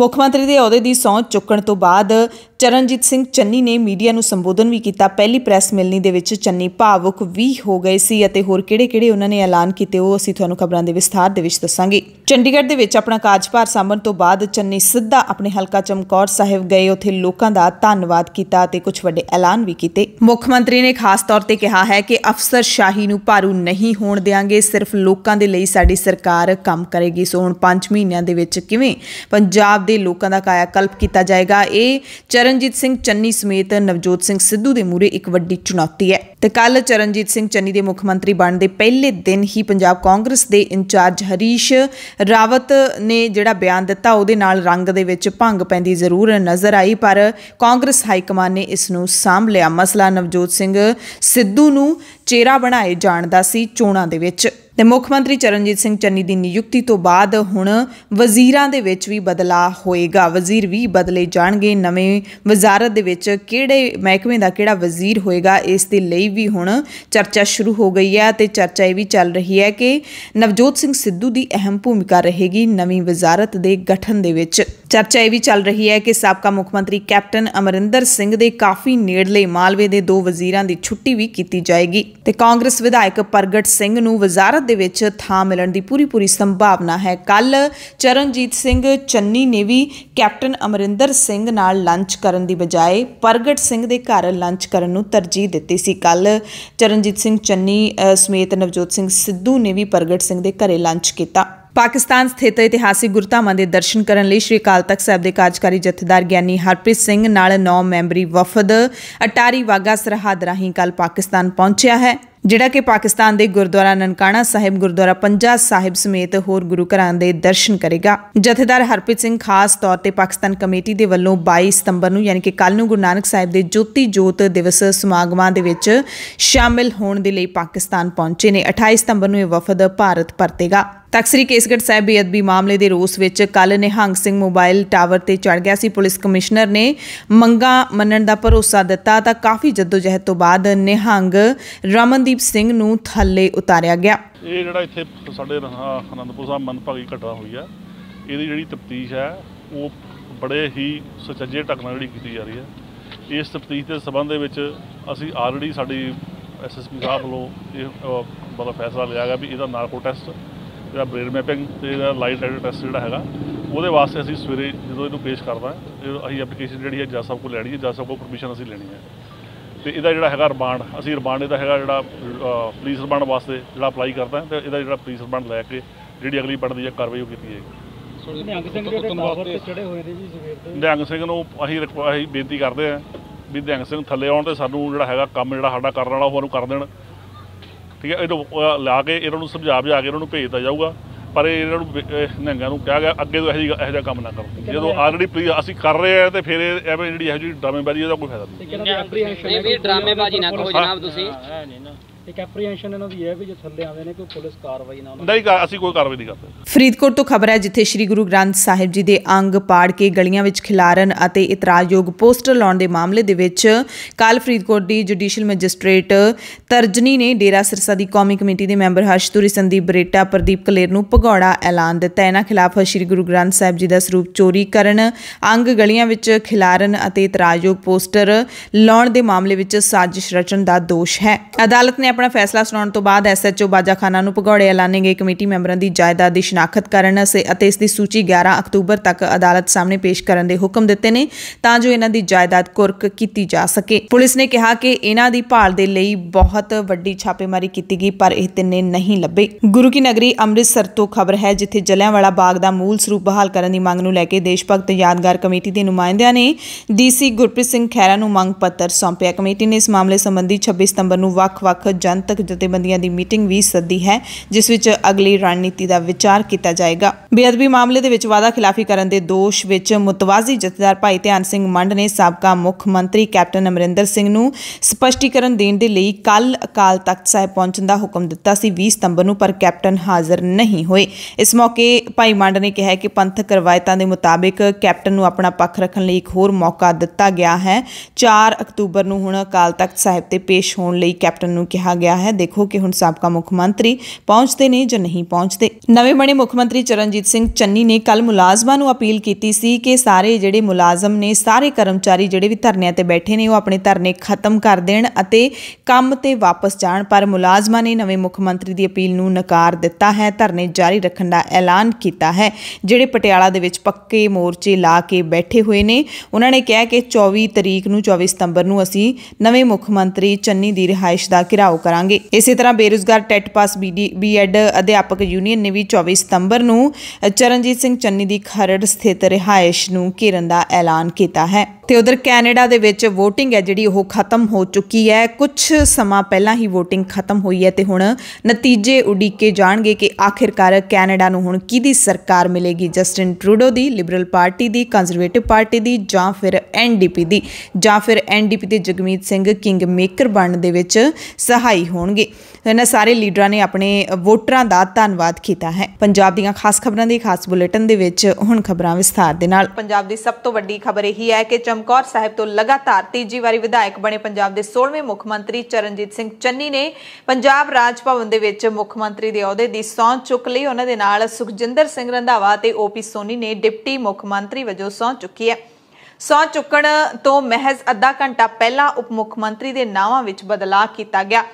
ਮੁੱਖ ਮੰਤਰੀ ਦੇ ਅਹੁਦੇ ਦੀ ਸੌਂ ਚੁੱਕਣ ਤੋਂ ਬਾਅਦ ਚਰਨਜੀਤ ਸਿੰਘ ਚੰਨੀ ਨੇ ਮੀਡੀਆ ਨੂੰ ਸੰਬੋਧਨ ਵੀ ਕੀਤਾ ਪਹਿਲੀ ਪ੍ਰੈਸ ਮਿਲਣੀ ਦੇ ਵਿੱਚ ਚੰਨੀ ਭਾਵੁਕ ਵੀ ਹੋ ਗਏ ਸੀ ਅਤੇ ਹੋਰ ਕਿਹੜੇ-ਕਿਹੜੇ ਉਹਨਾਂ ਨੇ ਐਲਾਨ ਕੀਤੇ ਉਹ ਅਸੀਂ ਤੁਹਾਨੂੰ ਖਬਰਾਂ ਦੇ ਵਿਸਥਾਰ ਦੇ ਵਿੱਚ ਦੱਸਾਂਗੇ ਚੰਡੀਗੜ੍ਹ ਦੇ ਵਿੱਚ ਆਪਣਾ ਕਾਰਜਭਾਰ ਸੰਭਾਲਣ ਤੋਂ ਬਾਅਦ ਚੰਨੀ ਸਿੱਧਾ ਆਪਣੇ ਹਲਕਾ ਚਮਕੌਰ ਸਾਹਿਬ ਗਏ ਉੱਥੇ ਲੋਕਾਂ ਦਾ ਧੰਨਵਾਦ ਕੀਤਾ ਅਤੇ ਕੁਝ ਵੱਡੇ ਐਲਾਨ ਵੀ ਕੀਤੇ ਮੁੱਖ ਮੰਤਰੀ ਨੇ ਖਾਸ ਤੌਰ ਤੇ ਕਿਹਾ ਹੈ ਕਿ ਅਫਸਰ ਸ਼ਾਹੀ ਨੂੰ ਭਾਰੂ ਨਹੀਂ ਹੋਣ ਦੇਵਾਂਗੇ ਸਿਰਫ ਲੋਕਾਂ ਦੇ ਲਈ ਸਾਡੀ ਸਰਕਾਰ ਕੰਮ ਕਰੇਗੀ ਸੋ ਹੁਣ 5 ਮਹੀਨਿਆਂ ਦੇ ਵਿੱਚ ਕਿਵੇਂ ਪੰਜਾਬ ਦੇ ਲੋਕਾਂ ਦਾ ਕਾਇਆ ਕਲਪ ਕੀਤਾ ਜਾਏਗਾ ਇਹ ਚਰਨਜੀਤ ਸਿੰਘ ਚੰਨੀ ਸਮੇਤ ਨਵਜੋਤ ਸਿੰਘ ਸਿੱਧੂ ਦੇ ਮੂਰੇ ਇੱਕ ਵੱਡੀ ਚੁਣੌਤੀ ਹੈ ਤੇ ਕੱਲ ਚਰਨਜੀਤ ਸਿੰਘ ਚੰਨੀ ਦੇ ਮੁੱਖ ਮੰਤਰੀ ਬਣਨ ਦੇ ਪਹਿਲੇ ਦਿਨ ਹੀ ਪੰਜਾਬ ਕਾਂਗਰਸ ਦੇ ਇੰਚਾਰਜ ਹਰੀਸ਼ ਰਾਵਤ ਨੇ ਜਿਹੜਾ ਬਿਆਨ ਦਿੱਤਾ ਉਹਦੇ ਨਾਲ ਰੰਗ ਦੇ ਵਿੱਚ ਭੰਗ ਪੈਂਦੀ ਜ਼ਰੂਰ ਨਜ਼ਰ ਆਈ ਪਰ ਕਾਂਗਰਸ ਹਾਈ ਕਮਾਨ ਨੇ ਇਸ ਨੂੰ ਸਾਂਭ ਲਿਆ ਮਸਲਾ ਨਵਜੋਤ ਸਿੰਘ ਸਿੱਧੂ ਨੂੰ ਚਿਹਰਾ ਬਣਾਏ ਜਾਣ ਦਾ ਸੀ ਚੋਣਾਂ ਦੇ ਵਿੱਚ ਤੇ ਮੁੱਖ ਮੰਤਰੀ ਚਰਨਜੀਤ ਸਿੰਘ ਚੰਨੀ ਦੀ ਨਿਯੁਕਤੀ ਤੋਂ ਬਾਅਦ ਹੁਣ ਵਜ਼ੀਰਾਂ ਦੇ ਵਿੱਚ ਵੀ ਬਦਲਾਅ ਹੋਏਗਾ ਵਜ਼ੀਰ ਵੀ ਬਦਲੇ ਜਾਣਗੇ ਨਵੇਂ ਵਜ਼ਾਰਤ ਦੇ ਵਿੱਚ ਕਿਹੜੇ ਮਹਿਕਮੇ ਦਾ ਕਿਹੜਾ ਵਜ਼ੀਰ ਹੋਏਗਾ ਇਸ ਦੇ ਲਈ ਵੀ ਹੁਣ ਚਰਚਾ ਸ਼ੁਰੂ ਹੋ ਗਈ ਹੈ ਤੇ ਚਰਚਾ ਇਹ ਵੀ ਚੱਲ ਰਹੀ ਹੈ ਕਿ ਨਵਜੋਤ ਸਿੰਘ ਸਿੱਧੂ ਦੀ ਅਹਿਮ ਭੂਮਿਕਾ ਰਹੇਗੀ ਨਵੀਂ ਵਜ਼ਾਰਤ ਦੇ ਗਠਨ ਦੇ ਵਿੱਚ ਚਰਚਾ ਇਹ ਵੀ ਚੱਲ ਰਹੀ ਹੈ ਕਿ ਸਾਬਕਾ ਮੁੱਖ ਮੰਤਰੀ ਕੈਪਟਨ ਅਮਰਿੰਦਰ ਸਿੰਘ ਦੇ ਕਾਫੀ ਨੇੜਲੇ ਮਾਲਵੇ ਦੇ ਦੋ ਵਜ਼ੀਰਾਂ ਦੀ ਛੁੱਟੀ ਵੀ ਕੀਤੀ ਜਾਏਗੀ ਤੇ ਕਾਂਗਰਸ ਵਿਧਾਇਕ ਪ੍ਰਗਟ ਸਿੰਘ ਨੂੰ ਵਜ਼ਾਰਤ ਦੇ ਵਿੱਚ ਥਾਂ ਮਿਲਣ ਦੀ ਪੂਰੀ ਪੂਰੀ ਸੰਭਾਵਨਾ ਹੈ ਕੱਲ ਚਰਨਜੀਤ ਸਿੰਘ ਚੰਨੀ ਨੇ ਵੀ ਕੈਪਟਨ ਅਮਰਿੰਦਰ ਸਿੰਘ ਨਾਲ ਲੰਚ ਕਰਨ ਦੀ ਬਜਾਏ ਪ੍ਰਗਟ ਸਿੰਘ ਦੇ ਘਰ ਲੰਚ ਕਰਨ ਨੂੰ ਤਰਜੀਹ ਦਿੱਤੀ ਸੀ ਕੱਲ ਚਰਨਜੀਤ ਸਿੰਘ ਚੰਨੀ ਸਮੇਤ ਨਵਜੋਤ ਸਿੰਘ ਸਿੱਧੂ ਨੇ ਵੀ ਪ੍ਰਗਟ ਸਿੰਘ ਦੇ ਘਰੇ ਲੰਚ ਕੀਤਾ ਪਾਕਿਸਤਾਨ ਸਥਿਤ ਇਤਿਹਾਸਿਕ ਗੁਰਧਾਮਾਂ ਦੇ ਦਰਸ਼ਨ ਕਰਨ ਲਈ ਸ਼੍ਰੀ ਅਕਾਲ ਤਖਤ ਸਾਹਿਬ ਦੇ ਕਾਰਜਕਾਰੀ ਜਥੇਦਾਰ ਗਿਆਨੀ ਹਰਪ੍ਰੀਤ ਸਿੰਘ ਨਾਲ 9 ਮੈਂਬਰੀ ਵਫਦ ਅਟਾਰੀ ਵਾਗਾ ਸਰਹੱਦ ਰਾਹੀਂ ਕੱਲ ਪਾਕਿਸਤਾਨ ਪਹੁੰਚਿਆ ਹੈ ਜਿਹੜਾ ਕਿ ਪਾਕਿਸਤਾਨ ਦੇ ਗੁਰਦੁਆਰਾ ਨਨਕਾਣਾ ਸਾਹਿਬ ਗੁਰਦੁਆਰਾ ਪੰਜਾ ਸਾਹਿਬ ਸਮੇਤ ਹੋਰ ਗੁਰੂ ਘਰਾਂ ਦੇ ਦਰਸ਼ਨ ਕਰੇਗਾ ਜਥੇਦਾਰ ਹਰਪ੍ਰੀਤ ਸਿੰਘ ਖਾਸ ਤੌਰ ਤੇ ਪਾਕਿਸਤਾਨ ਕਮੇਟੀ ਦੇ ਵੱਲੋਂ 22 ਸਤੰਬਰ ਨੂੰ ਯਾਨੀ ਕਿ ਕੱਲ ਨੂੰ ਗੁਰੂ ਨਾਨਕ ਸਾਹਿਬ ਦੇ ਜੋਤੀ ਜੋਤ ਦਿਵਸ ਸਮਾਗਮਾਂ ਦੇ ਵਿੱਚ ਸ਼ਾਮਿਲ ਹੋਣ ਦੇ ਲਈ ਪਾਕਿਸਤਾਨ ਪਹੁੰਚੇ ਨੇ 28 ਸਤੰਬਰ ਨੂੰ ਇਹ ਵਫਦ ਭਾਰਤ ਪਰਤੇਗਾ ਤਖਸਰੀ ਕੇਸਗੜ ਸਾਹਿਬ ਬੇਅਦਬੀ ਮਾਮਲੇ ਦੇ ਰੋਸ ਵਿੱਚ ਕੱਲ ਨਿਹੰਗ ਸਿੰਘ ਮੋਬਾਈਲ ਟਾਵਰ ਤੇ ਚੜ ਗਿਆ ਸੀ ਪੁਲਿਸ ਕਮਿਸ਼ਨਰ ਨੇ ਮੰਗਾ ਮੰਨਣ ਦਾ ਭਰੋਸਾ ਦਿੱਤਾ ਤਾਂ ਕਾਫੀ ਜਦੋਜਹਿਦ ਤੋਂ ਬਾਅਦ ਨਿਹੰਗ ਰਮਨਦੀਪ ਸਿੰਘ ਨੂੰ ਥੱਲੇ ਉਤਾਰਿਆ ਗਿਆ ਇਹ ਜਿਹੜਾ ਇੱਥੇ ਸਾਡੇ ਆਨੰਦਪੁਰ ਸਾਹਿਬ ਮਨਪਾਗੀ ਘਟਨਾ ਹੋਈ ਹੈ ਇਹਦੀ ਜਿਹੜੀ ਤਫਤੀਸ਼ ਹੈ ਉਹ ਬੜੇ ਹੀ ਸੁਚੱਜੇ ਢੰਗ ਨਾਲ ਜਿਹੜੀ ਕੀਤੀ ਜਾ ਰਹੀ ਹੈ ਇਸ ਤਫਤੀਸ਼ ਦੇ ਸਬੰਧ ਦੇ ਵਿੱਚ ਅਸੀਂ ਆਲਰੇਡੀ ਸਾਡੀ ਐਸਐਸਪੀ ਸਾਹਿਬ ਵੱਲੋਂ ਇਹ ਬੜਾ ਫੈਸਲਾ ਲਿਆ ਗਿਆ ਵੀ ਇਹਦਾ ਨਾਰਕੋ ਟੈਸਟ ਜਿਹੜਾ ਬ੍ਰੇਨ ਮੈਪਿੰਗ ਤੇ ਜਿਹੜਾ ਲਾਈਟ ਰੈਡ ਟੈਸਟ ਜਿਹੜਾ ਹੈਗਾ ਉਹਦੇ ਵਾਸਤੇ ਅਸੀਂ ਸਵੇਰੇ ਜਦੋਂ ਇਹਨੂੰ ਪੇਸ਼ ਕਰਦਾ ਅਸੀਂ ਐਪਲੀਕੇਸ਼ਨ ਜਿਹੜੀ ਹੈ ਜੱਜ ਸਭ ਕੋ ਲੈਣੀ ਹੈ ਜੱਜ ਸਭ ਕੋ ਪਰਮਿਸ਼ਨ ਅਸੀਂ ਲੈਣੀ ਹੈ ਤੇ ਇਹਦਾ ਜਿਹੜਾ ਹੈਗਾ ਰਿਮਾਂਡ ਅਸੀਂ ਰਿਮਾਂਡ ਇਹਦਾ ਹੈਗਾ ਜਿਹੜਾ ਪੁਲਿਸ ਰਿਮਾਂਡ ਵਾਸਤੇ ਜਿਹੜਾ ਅਪਲਾਈ ਕਰਦਾ ਤੇ ਇਹਦਾ ਜਿਹੜਾ ਪੁਲਿਸ ਰਿਮਾਂਡ ਲੈ ਕੇ ਜਿਹੜੀ ਅਗਲੀ ਬਣਦੀ ਹੈ ਕਾਰਵਾਈ ਉਹ ਕੀਤੀ ਜਾਏਗੀ ਨਿਹੰਗ ਸਿੰਘ ਤੇ ਚੜੇ ਹੋਏ ਨੇ ਜੀ ਸਿੰਘ ਨੂੰ ਅਸੀਂ ਅਸੀਂ ਬੇਨਤੀ ਕਰਦੇ ਆ ਵੀ ਨਿਹੰਗ ਸਿੰਘ ਥੱਲੇ ਆਉਣ ਤੇ ਸਾਨੂੰ ਜਿਹੜਾ ਹੈਗਾ ਕੰਮ ਜਿਹੜਾ ਸਾਡਾ ਕਰਨ ਵਾਲਾ ਉਹ ਨੂੰ ਕਰ ਦੇਣ ਠੀਕ ਹੈ ਇਹਨੂੰ ਲਾ ਕੇ ਇਹਨਾਂ ਨੂੰ ਸਮਝਾ ਆ ਕੇ ਇਹਨਾਂ ਨੂੰ ਭੇਜਤਾ ਜਾਊਗਾ ਪਰ ਇਹਨਾਂ ਨੂੰ ਨਹਿੰਗਾ ਨੂੰ ਕਿਹਾ ਗਿਆ ਅੱਗੇ ਤੋਂ ਇਹੋ ਜਿਹਾ ਕੰਮ ਨਾ ਕਰੋ ਜਦੋਂ ਆਲਰੇਡੀ ਪਲੀ ਅਸੀਂ ਕਰ ਰਹੇ ਆ ਤੇ ਫਿਰ ਐਵੇਂ ਜਿਹੜੀ ਇਹੋ ਜਿਹੀ ਡਰਾਮੇਬਾਜ਼ੀ ਇਹਦਾ ਕੋਈ ਫਾਇਦਾ ਨਹੀਂ ਨਹੀਂ ਵੀ ਡਰਾਮੇਬਾਜ਼ੀ ਨਾ ਕਰੋ ਜਨਾਬ ਤੁਸੀਂ ਇੱਕ ਐਪਰੀਹੈਂਸ਼ਨ ਇਹਨਾਂ ਦੀ ਹੈ ਵੀ ਜੇ ਥੱਲੇ ਆਉਂਦੇ ਨੇ ਕੋਈ ਪੁਲਿਸ ਕਾਰਵਾਈ ਨਾ ਨਹੀਂ ਅਸੀਂ ਕੋਈ ਕਾਰਵਾਈ ਨਹੀਂ ਕਰਦੇ ਫਰੀਦਕੋਟ ਤੋਂ ਖਬਰ ਹੈ ਜਿੱਥੇ ਸ੍ਰੀ ਗੁਰੂ ਗ੍ਰੰਥ ਸਾਹਿਬ ਜੀ ਦੇ ਅੰਗ ਪਾੜ ਕੇ ਗਲੀਆਂ ਵਿੱਚ ਖਿਲਾਰਨ ਅਤੇ ਇਤਰਾਜ਼ਯੋਗ ਪੋਸਟਰ ਲਾਉਣ ਦੇ ਮਾਮਲੇ ਦੇ ਵਿੱਚ ਕੱਲ ਫਰੀਦਕੋਟ ਦੀ ਜੁਡੀਸ਼ੀਅਲ ਮੈਜਿਸਟ੍ਰੇਟ ਤਰਜਨੀ ਨੇ ਡੇਰਾ ਸਿਰਸਾ ਦੀ ਕੌਮੀ ਕਮੇਟੀ ਦੇ ਮੈਂਬਰ ਹਰਸ਼ਤੂਰੀ ਸੰਦੀਪ ਬਰੇਟਾ ਪ੍ਰਦੀਪ ਕਲੇਰ ਨੂੰ ਭਗੌੜਾ ਐਲਾਨ ਦਿੱਤਾ ਇਹਨਾਂ ਖਿਲਾਫ ਸ੍ਰੀ ਗੁਰੂ ਗ੍ਰੰਥ ਸਾਹਿਬ ਜੀ ਦਾ ਸਰੂਪ ਚੋਰੀ ਕਰਨ ਅੰਗ ਗਲੀਆਂ ਵਿੱਚ ਖਿਲਾਰਨ ਅਤੇ ਇਤਰਾਜ਼ਯੋਗ ਪੋਸਟਰ ਲਾਉਣ ਦੇ ਮਾਮਲੇ ਵਿੱਚ ਸਾਜ਼ਿਸ਼ ਰਚਣ ਦਾ ਦੋਸ਼ ਹੈ ਅਦਾਲਤ ਨੇ ਆਪਣਾ ਫੈਸਲਾ ਸੁਣਾਉਣ ਤੋਂ ਬਾਅਦ ਐਸਐਚਓ ਬਾਜਾਖਾਨਾ ਨੂੰ ਭਗੌੜੇ ਐਲਾਨੇਗੇ ਕਮੇਟੀ ਮੈਂਬਰਾਂ ਦੀ ਜਾਇਦਾਦ ਦੀ ਸ਼ਨਾਖਤ ਕਰਨ ਅਤੇ ਇਸ ਦੀ ਸੂਚੀ 11 ਅਕਤੂਬਰ ਤੱਕ ਅਦਾਲਤ ਸਾਹਮਣੇ ਪੇਸ਼ ਕਰਨ ਦੇ ਹੁਕਮ ਦਿੱਤੇ ਨੇ ਤਾਂ ਜੋ ਇਹਨਾਂ ਦੀ ਜਾਇਦਾਦ ਕੁਰਕ ਕੀਤੀ ਜਾ ਸਕੇ ਪੁਲਿਸ ਨੇ ਕਿਹਾ ਕਿ ਇਹਨਾਂ ਦੀ ਭਾਲ ਦੇ ਲਈ ਬਹੁਤ ਵੱਡੀ ਛਾਪੇਮਾਰੀ ਕੀਤੀ ਗਈ ਪਰ ਇਹ ਤਿੰਨੇ ਨਹੀਂ ਲੱਭੇ ਗੁਰੂ ਕੀ ਨਗਰੀ ਅੰਮ੍ਰਿਤਸਰ ਤੋਂ ਖਬਰ ਹੈ ਜਿੱਥੇ ਜਲਿਆਂਵਾਲਾ ਬਾਗ ਦਾ ਮੂਲ ਸਰੂਪ ਬਹਾਲ ਕਰਨ ਦੀ ਮੰਗ ਨੂੰ ਲੈ ਕੇ ਦੇਸ਼ ਭਗਤ ਯਾਦਗਾਰ ਕਮੇਟੀ ਦੇ ਨੁਮਾਇੰਦਿਆਂ ਨੇ ਡੀਸੀ ਗੁਰਪ੍ਰੀਤ ਸਿੰਘ ਖੈਰਾ ਨੂੰ ਮੰਗ ਪੱਤਰ ਸੌਂਪਿਆ ਕਮੇਟੀ ਨੇ ਇਸ ਮਾਮਲੇ ਸੰਬੰਧੀ 26 ਸਤੰਬਰ ਨੂੰ ਵੱਖ-ਵੱਖ ਜਨਤਕ ਜਥੇਬੰਦੀਆਂ ਦੀ ਮੀਟਿੰਗ ਵੀ ਸੱਦੀ ਹੈ ਜਿਸ ਵਿੱਚ ਅਗਲੀ ਰਣਨੀਤੀ ਦਾ ਵਿਚਾਰ ਕੀਤਾ ਜਾਏਗਾ ਬੇਅਦਬੀ ਮਾਮਲੇ ਦੇ ਵਿੱਚ ਵਾਦਾ ਖਿਲਾਫੀ ਕਰਨ ਦੇ ਦੋਸ਼ ਵਿੱਚ ਮੁਤਵਾਜ਼ੀ ਜਥੇਦਾਰ ਭਾਈ ਧਿਆਨ ਸਿੰਘ ਮੰਡ ਨੇ ਸਾਬਕਾ ਮੁੱਖ ਮੰਤਰੀ ਕੈਪਟਨ ਅਮਰਿੰਦਰ ਸਿੰਘ ਨੂੰ ਸਪਸ਼ਟੀਕਰਨ ਦੇਣ ਦੇ ਲਈ ਕੱਲ ਅਕਾਲ ਤਖਤ ਸਾਹਿਬ ਪਹੁੰਚਣ ਦਾ ਹੁਕਮ ਦਿੱਤਾ ਸੀ 20 ਸਤੰਬਰ ਨੂੰ ਪਰ ਕੈਪਟਨ ਹਾਜ਼ਰ ਨਹੀਂ ਹੋਏ ਇਸ ਮੌਕੇ ਭਾਈ ਮੰਡ ਨੇ ਕਿਹਾ ਕਿ ਪੰਥਕ ਰਵਾਇਤਾਂ ਦੇ ਮੁਤਾਬਿਕ ਕੈਪਟਨ ਨੂੰ ਆਪਣਾ ਪੱਖ ਰੱਖਣ ਲਈ ਇੱਕ ਹੋਰ ਮੌਕਾ ਦਿੱਤਾ ਗਿਆ ਹੈ 4 ਅਕਤੂਬਰ ਨੂੰ ਹੁਣ ਅਕਾਲ ਤਖਤ ਸਾਹਿਬ ਤੇ ਪੇਸ਼ ਹੋਣ ਲਈ ਕੈਪਟਨ ਨੂੰ ਕਿਹਾ ਗਿਆ ਹੈ ਦੇਖੋ ਕਿ ਹੁਣ ਸਾਬਕਾ ਮੁੱਖ ਮੰਤਰੀ ਪਹੁੰਚਦੇ ਨੇ ਜਾਂ ਨਹੀਂ ਪਹੁੰਚਦੇ ਨਵੇਂ ਬਣੇ ਮੁੱਖ ਮੰਤਰੀ ਚਰਨਜੀਤ ਸਿੰਘ ਚੰਨੀ ਨੇ ਕੱਲ ਮੁਲਾਜ਼ਮਾਂ ਨੂੰ ਅਪੀਲ ਕੀਤੀ ਸੀ ਕਿ ਸਾਰੇ ਜਿਹੜੇ ਮੁਲਾਜ਼ਮ ਨੇ ਸਾਰੇ ਕਰਮਚਾਰੀ ਜਿਹੜੇ ਵੀ ਧਰਨਿਆਂ ਤੇ ਬੈਠੇ ਨੇ ਉਹ ਆਪਣੇ ਧਰਨੇ ਖਤਮ ਕਰ ਦੇਣ ਅਤੇ ਕੰਮ ਤੇ ਵਾਪਸ ਜਾਣ ਪਰ ਮੁਲਾਜ਼ਮਾਂ ਨੇ ਨਵੇਂ ਮੁੱਖ ਮੰਤਰੀ ਦੀ ਅਪੀਲ ਨੂੰ ਨਕਾਰ ਦਿੱਤਾ ਹੈ ਧਰਨੇ ਜਾਰੀ ਰੱਖਣ ਦਾ ਐਲਾਨ ਕੀਤਾ ਹੈ ਜਿਹੜੇ ਪਟਿਆਲਾ ਦੇ ਵਿੱਚ ਪੱਕੇ ਮੋਰਚੇ ਲਾ ਕੇ ਬੈਠੇ ਹੋਏ ਨੇ ਉਹਨਾਂ ਨੇ ਕਿਹਾ ਕਿ 24 ਤਰੀਕ ਨੂੰ 24 ਸਤੰਬਰ ਨੂੰ ਅਸੀਂ ਨਵੇਂ ਮੁੱਖ ਮੰਤਰੀ ਚੰਨੀ ਦੀ ਰਿਹਾਇਸ਼ ਦਾ ਘਿਰਾਓ ਕਰਾਂਗੇ ਇਸੇ ਤਰ੍ਹਾਂ ਬੇਰੁਜ਼ਗਾਰ ਟੈਟ ਪਾਸ ਬੀਐਡ ਅਧਿਆਪਕ ਯੂਨੀਅਨ ਨੇ ਵੀ 24 ਸਤੰਬਰ ਨੂੰ ਚਰਨਜੀਤ ਸਿੰਘ ਚੰਨੀ ਦੀ ਖਰੜ ਸਥਿਤ ਰਿਹਾਇਸ਼ ਨੂੰ ਘੇਰਨ ਦਾ ਐਲਾਨ ਕੀਤਾ ਹੈ ਤੇ ਉਧਰ ਕੈਨੇਡਾ ਦੇ ਵਿੱਚ VOTING ਹੈ ਜਿਹੜੀ ਉਹ ਖਤਮ ਹੋ ਚੁੱਕੀ ਹੈ ਕੁਝ ਸਮਾਂ ਪਹਿਲਾਂ ਹੀ VOTING ਖਤਮ ਹੋਈ ਹੈ ਤੇ ਹੁਣ ਨਤੀਜੇ ਉਡੀਕੇ ਜਾਣਗੇ ਕਿ ਆਖਿਰਕਾਰ ਕੈਨੇਡਾ ਨੂੰ ਹੁਣ ਕਿਹਦੀ ਸਰਕਾਰ ਮਿਲੇਗੀ ਜਸਟਿਨ ਟਰੂਡੋ ਦੀ ਲਿਬਰਲ ਪਾਰਟੀ ਦੀ ਕੰਜ਼ਰਵੇਟਿਵ ਪਾਰਟੀ ਦੀ ਜਾਂ ਫਿਰ ਐਨਡੀਪੀ ਦੀ ਜਾਂ ਫਿਰ ਐਨਡੀਪੀ ਦੇ ਜਗਮੀਤ ਸਿੰਘ ਕਿੰਗ ਮੇਕਰ ਬਣਨ ਦੇ ਵਿੱਚ ਸਹ ਸਹਾਈ ਹੋਣਗੇ ਇਹਨਾਂ ਸਾਰੇ ਲੀਡਰਾਂ ਨੇ ਆਪਣੇ ਵੋਟਰਾਂ ਦਾ ਧੰਨਵਾਦ ਕੀਤਾ ਹੈ ਪੰਜਾਬ ਦੀਆਂ ਖਾਸ ਖਬਰਾਂ ਦੀ ਖਾਸ ਬੁਲੇਟਿਨ ਦੇ ਵਿੱਚ ਹੁਣ ਖਬਰਾਂ ਵਿਸਥਾਰ ਦੇ ਨਾਲ ਪੰਜਾਬ ਦੀ ਸਭ ਤੋਂ ਵੱਡੀ ਖਬਰ ਇਹ ਹੈ ਕਿ ਚਮਕੌਰ ਸਾਹਿਬ ਤੋਂ ਲਗਾਤਾਰ ਤੀਜੀ ਵਾਰੀ ਵਿਧਾਇਕ ਬਣੇ ਪੰਜਾਬ ਦੇ 16ਵੇਂ ਮੁੱਖ ਮੰਤਰੀ ਚਰਨਜੀਤ ਸਿੰਘ ਚੰਨੀ ਨੇ ਪੰਜਾਬ ਰਾਜ ਭਵਨ ਦੇ ਵਿੱਚ ਮੁੱਖ ਮੰਤਰੀ ਦੇ ਅਹੁਦੇ ਦੀ ਸਹੁੰ ਚੁੱਕ ਲਈ ਉਹਨਾਂ ਦੇ ਨਾਲ ਸੁਖਜਿੰਦਰ ਸਿੰਘ ਰੰਧਾਵਾ ਤੇ ਓਪੀ ਸੋਨੀ ਨੇ ਡਿਪਟੀ ਮੁੱਖ ਮੰਤਰੀ ਵਜੋਂ ਸਹੁੰ ਚੁੱਕੀ ਹੈ ਸੌ ਚੁੱਕਣ ਤੋਂ ਮਹਿਜ਼ ਅੱਧਾ ਘੰਟਾ ਪਹਿਲਾਂ ਉਪ ਮੁੱਖ ਮੰਤਰੀ ਦੇ ਨਾਵਾਂ ਵਿੱਚ ਬਦਲਾਅ ਕੀਤਾ ਗਿਆ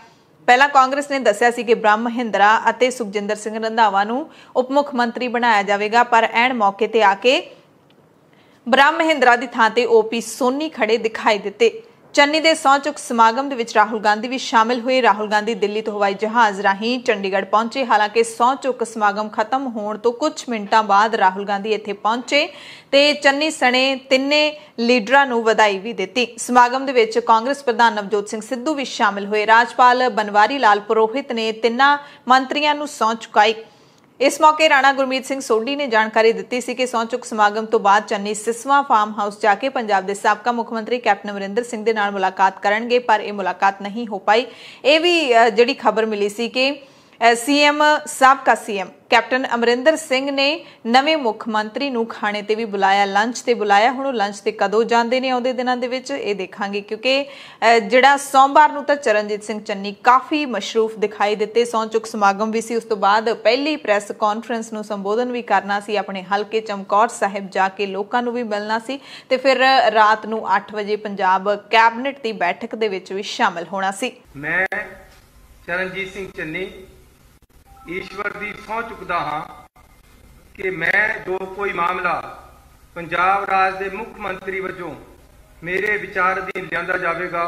ਪਹਿਲਾਂ ਕਾਂਗਰਸ ਨੇ ਦੱਸਿਆ ਸੀ ਕਿ ਬ੍ਰਹਮ ਮਹਿੰਦਰਾ ਅਤੇ ਸੁਖਜਿੰਦਰ ਸਿੰਘ ਰੰਧਾਵਾ ਨੂੰ ਉਪ ਮੁੱਖ ਮੰਤਰੀ ਬਣਾਇਆ ਜਾਵੇਗਾ ਪਰ ਐਨ ਮੌਕੇ ਤੇ ਆ ਕੇ ਬ੍ਰਹਮ ਮਹਿੰਦਰਾ ਦੀ ਥਾਂ ਤੇ ਓਪੀ ਸੋਨੀ ਖੜੇ ਦਿਖਾਈ ਦਿੱਤੇ ਚੰਨੀ ਦੇ ਸੌਚੁਕ ਸਮਾਗਮ ਦੇ ਵਿੱਚ ਰਾਹੁਲ ਗਾਂਧੀ ਵੀ ਸ਼ਾਮਿਲ ਹੋਏ ਰਾਹੁਲ ਗਾਂਧੀ ਦਿੱਲੀ ਤੋਂ ਹਵਾਈ ਜਹਾਜ਼ ਰਾਹੀਂ ਚੰਡੀਗੜ੍ਹ ਪਹੁੰਚੇ ਹਾਲਾਂਕਿ ਸੌਚੁਕ ਸਮਾਗਮ ਖਤਮ ਹੋਣ ਤੋਂ ਕੁਝ ਮਿੰਟਾਂ ਬਾਅਦ ਰਾਹੁਲ ਗਾਂਧੀ ਇੱਥੇ ਪਹੁੰਚੇ ਤੇ ਚੰਨੀ ਸਣੇ ਤਿੰਨੇ ਲੀਡਰਾਂ ਨੂੰ ਵਧਾਈ ਵੀ ਦਿੱਤੀ ਸਮਾਗਮ ਦੇ ਵਿੱਚ ਕਾਂਗਰਸ ਪ੍ਰਧਾਨ ਨਵਜੋਤ ਸਿੰਘ ਸਿੱਧੂ ਵੀ ਸ਼ਾਮਿਲ ਹੋਏ ਰਾਜਪਾਲ ਬਨਵਾਰੀ ਲਾਲ ਪੁਰੋਹਿਤ ਨੇ ਤਿੰਨਾਂ ਮੰਤਰੀਆਂ ਨੂੰ ਸੌਂ ਇਸ ਮੌਕੇ ਰਾਣਾ ਗੁਰਮੀਤ ਸਿੰਘ ਸੋਢੀ ਨੇ ਜਾਣਕਾਰੀ ਦਿੱਤੀ ਸੀ ਕਿ ਸੌਂਚੁਕ ਸਮਾਗਮ ਤੋਂ ਬਾਅਦ ਚੰਨੀ ਸਿਸਵਾ ਫਾਰਮ ਹਾਊਸ ਜਾ ਕੇ ਪੰਜਾਬ ਦੇ ਸਾਬਕਾ ਮੁੱਖ ਮੰਤਰੀ ਕੈਪਟਨ ਅਮਰਿੰਦਰ ਸਿੰਘ ਦੇ ਨਾਲ ਮੁਲਾਕਾਤ ਕਰਨਗੇ ਪਰ ਇਹ ਮੁਲਾਕਾਤ ਨਹੀਂ ਹੋ ਪਾਈ ਇਹ ਵੀ ਜਿਹੜੀ ਖਬਰ ਮਿਲੀ ਸੀ ਕਿ ਸੀਐਮ ਸਾਬਕਾ ਸੀਐਮ ਕੈਪਟਨ ਅਮਰਿੰਦਰ ਸਿੰਘ ਨੇ ਨਵੇਂ ਮੁੱਖ ਮੰਤਰੀ ਨੂੰ ਖਾਣੇ ਤੇ ਵੀ ਬੁਲਾਇਆ ਲੰਚ ਤੇ ਬੁਲਾਇਆ ਹੁਣ ਉਹ ਲੰਚ ਤੇ ਕਦੋਂ ਜਾਂਦੇ ਨੇ ਆਉਂਦੇ ਦਿਨਾਂ ਦੇ ਵਿੱਚ ਇਹ ਦੇਖਾਂਗੇ ਕਿਉਂਕਿ ਜਿਹੜਾ ਸੋਮਵਾਰ ਨੂੰ ਤਾਂ ਚਰਨਜੀਤ ਸਿੰਘ ਚੰਨੀ ਕਾਫੀ ਮਸ਼ਰੂਫ ਦਿਖਾਈ ਦਿੱਤੇ ਸੌਂਚੁਕ ਸਮਾਗਮ ਵੀ ਸੀ ਉਸ ਤੋਂ ਬਾਅਦ ਪਹਿਲੀ ਪ੍ਰੈਸ ਕਾਨਫਰੰਸ ਨੂੰ ਸੰਬੋਧਨ ਵੀ ਕਰਨਾ ਸੀ ਆਪਣੇ ਹਲਕੇ ਚਮਕੌਰ ਸਾਹਿਬ ਜਾ ਕੇ ਲੋਕਾਂ ਨੂੰ ਵੀ ਮਿਲਣਾ ਸੀ ਤੇ ਫਿਰ ਰਾਤ ਨੂੰ 8 ਵਜੇ ਪੰਜਾਬ ਕੈਬਨਿਟ ਦੀ ਬੈਠਕ ਦੇ ਵਿੱਚ ਵੀ ਸ਼ਾਮਲ ਹੋਣਾ ਸੀ ਮੈਂ ਚਰਨਜੀਤ ਸਿੰਘ ਚੰਨੀ ਈਸ਼ਵਰ ਦੀ ਸੌ ਚੁਕਦਾ ਹਾਂ ਕਿ ਮੈਂ ਜੋ ਕੋਈ ਮਾਮਲਾ ਪੰਜਾਬ ਰਾਜ ਦੇ ਮੁੱਖ ਮੰਤਰੀ ਵਜੋਂ ਮੇਰੇ ਵਿਚਾਰ ਦੀ ਲਿਆਂਦਾ ਜਾਵੇਗਾ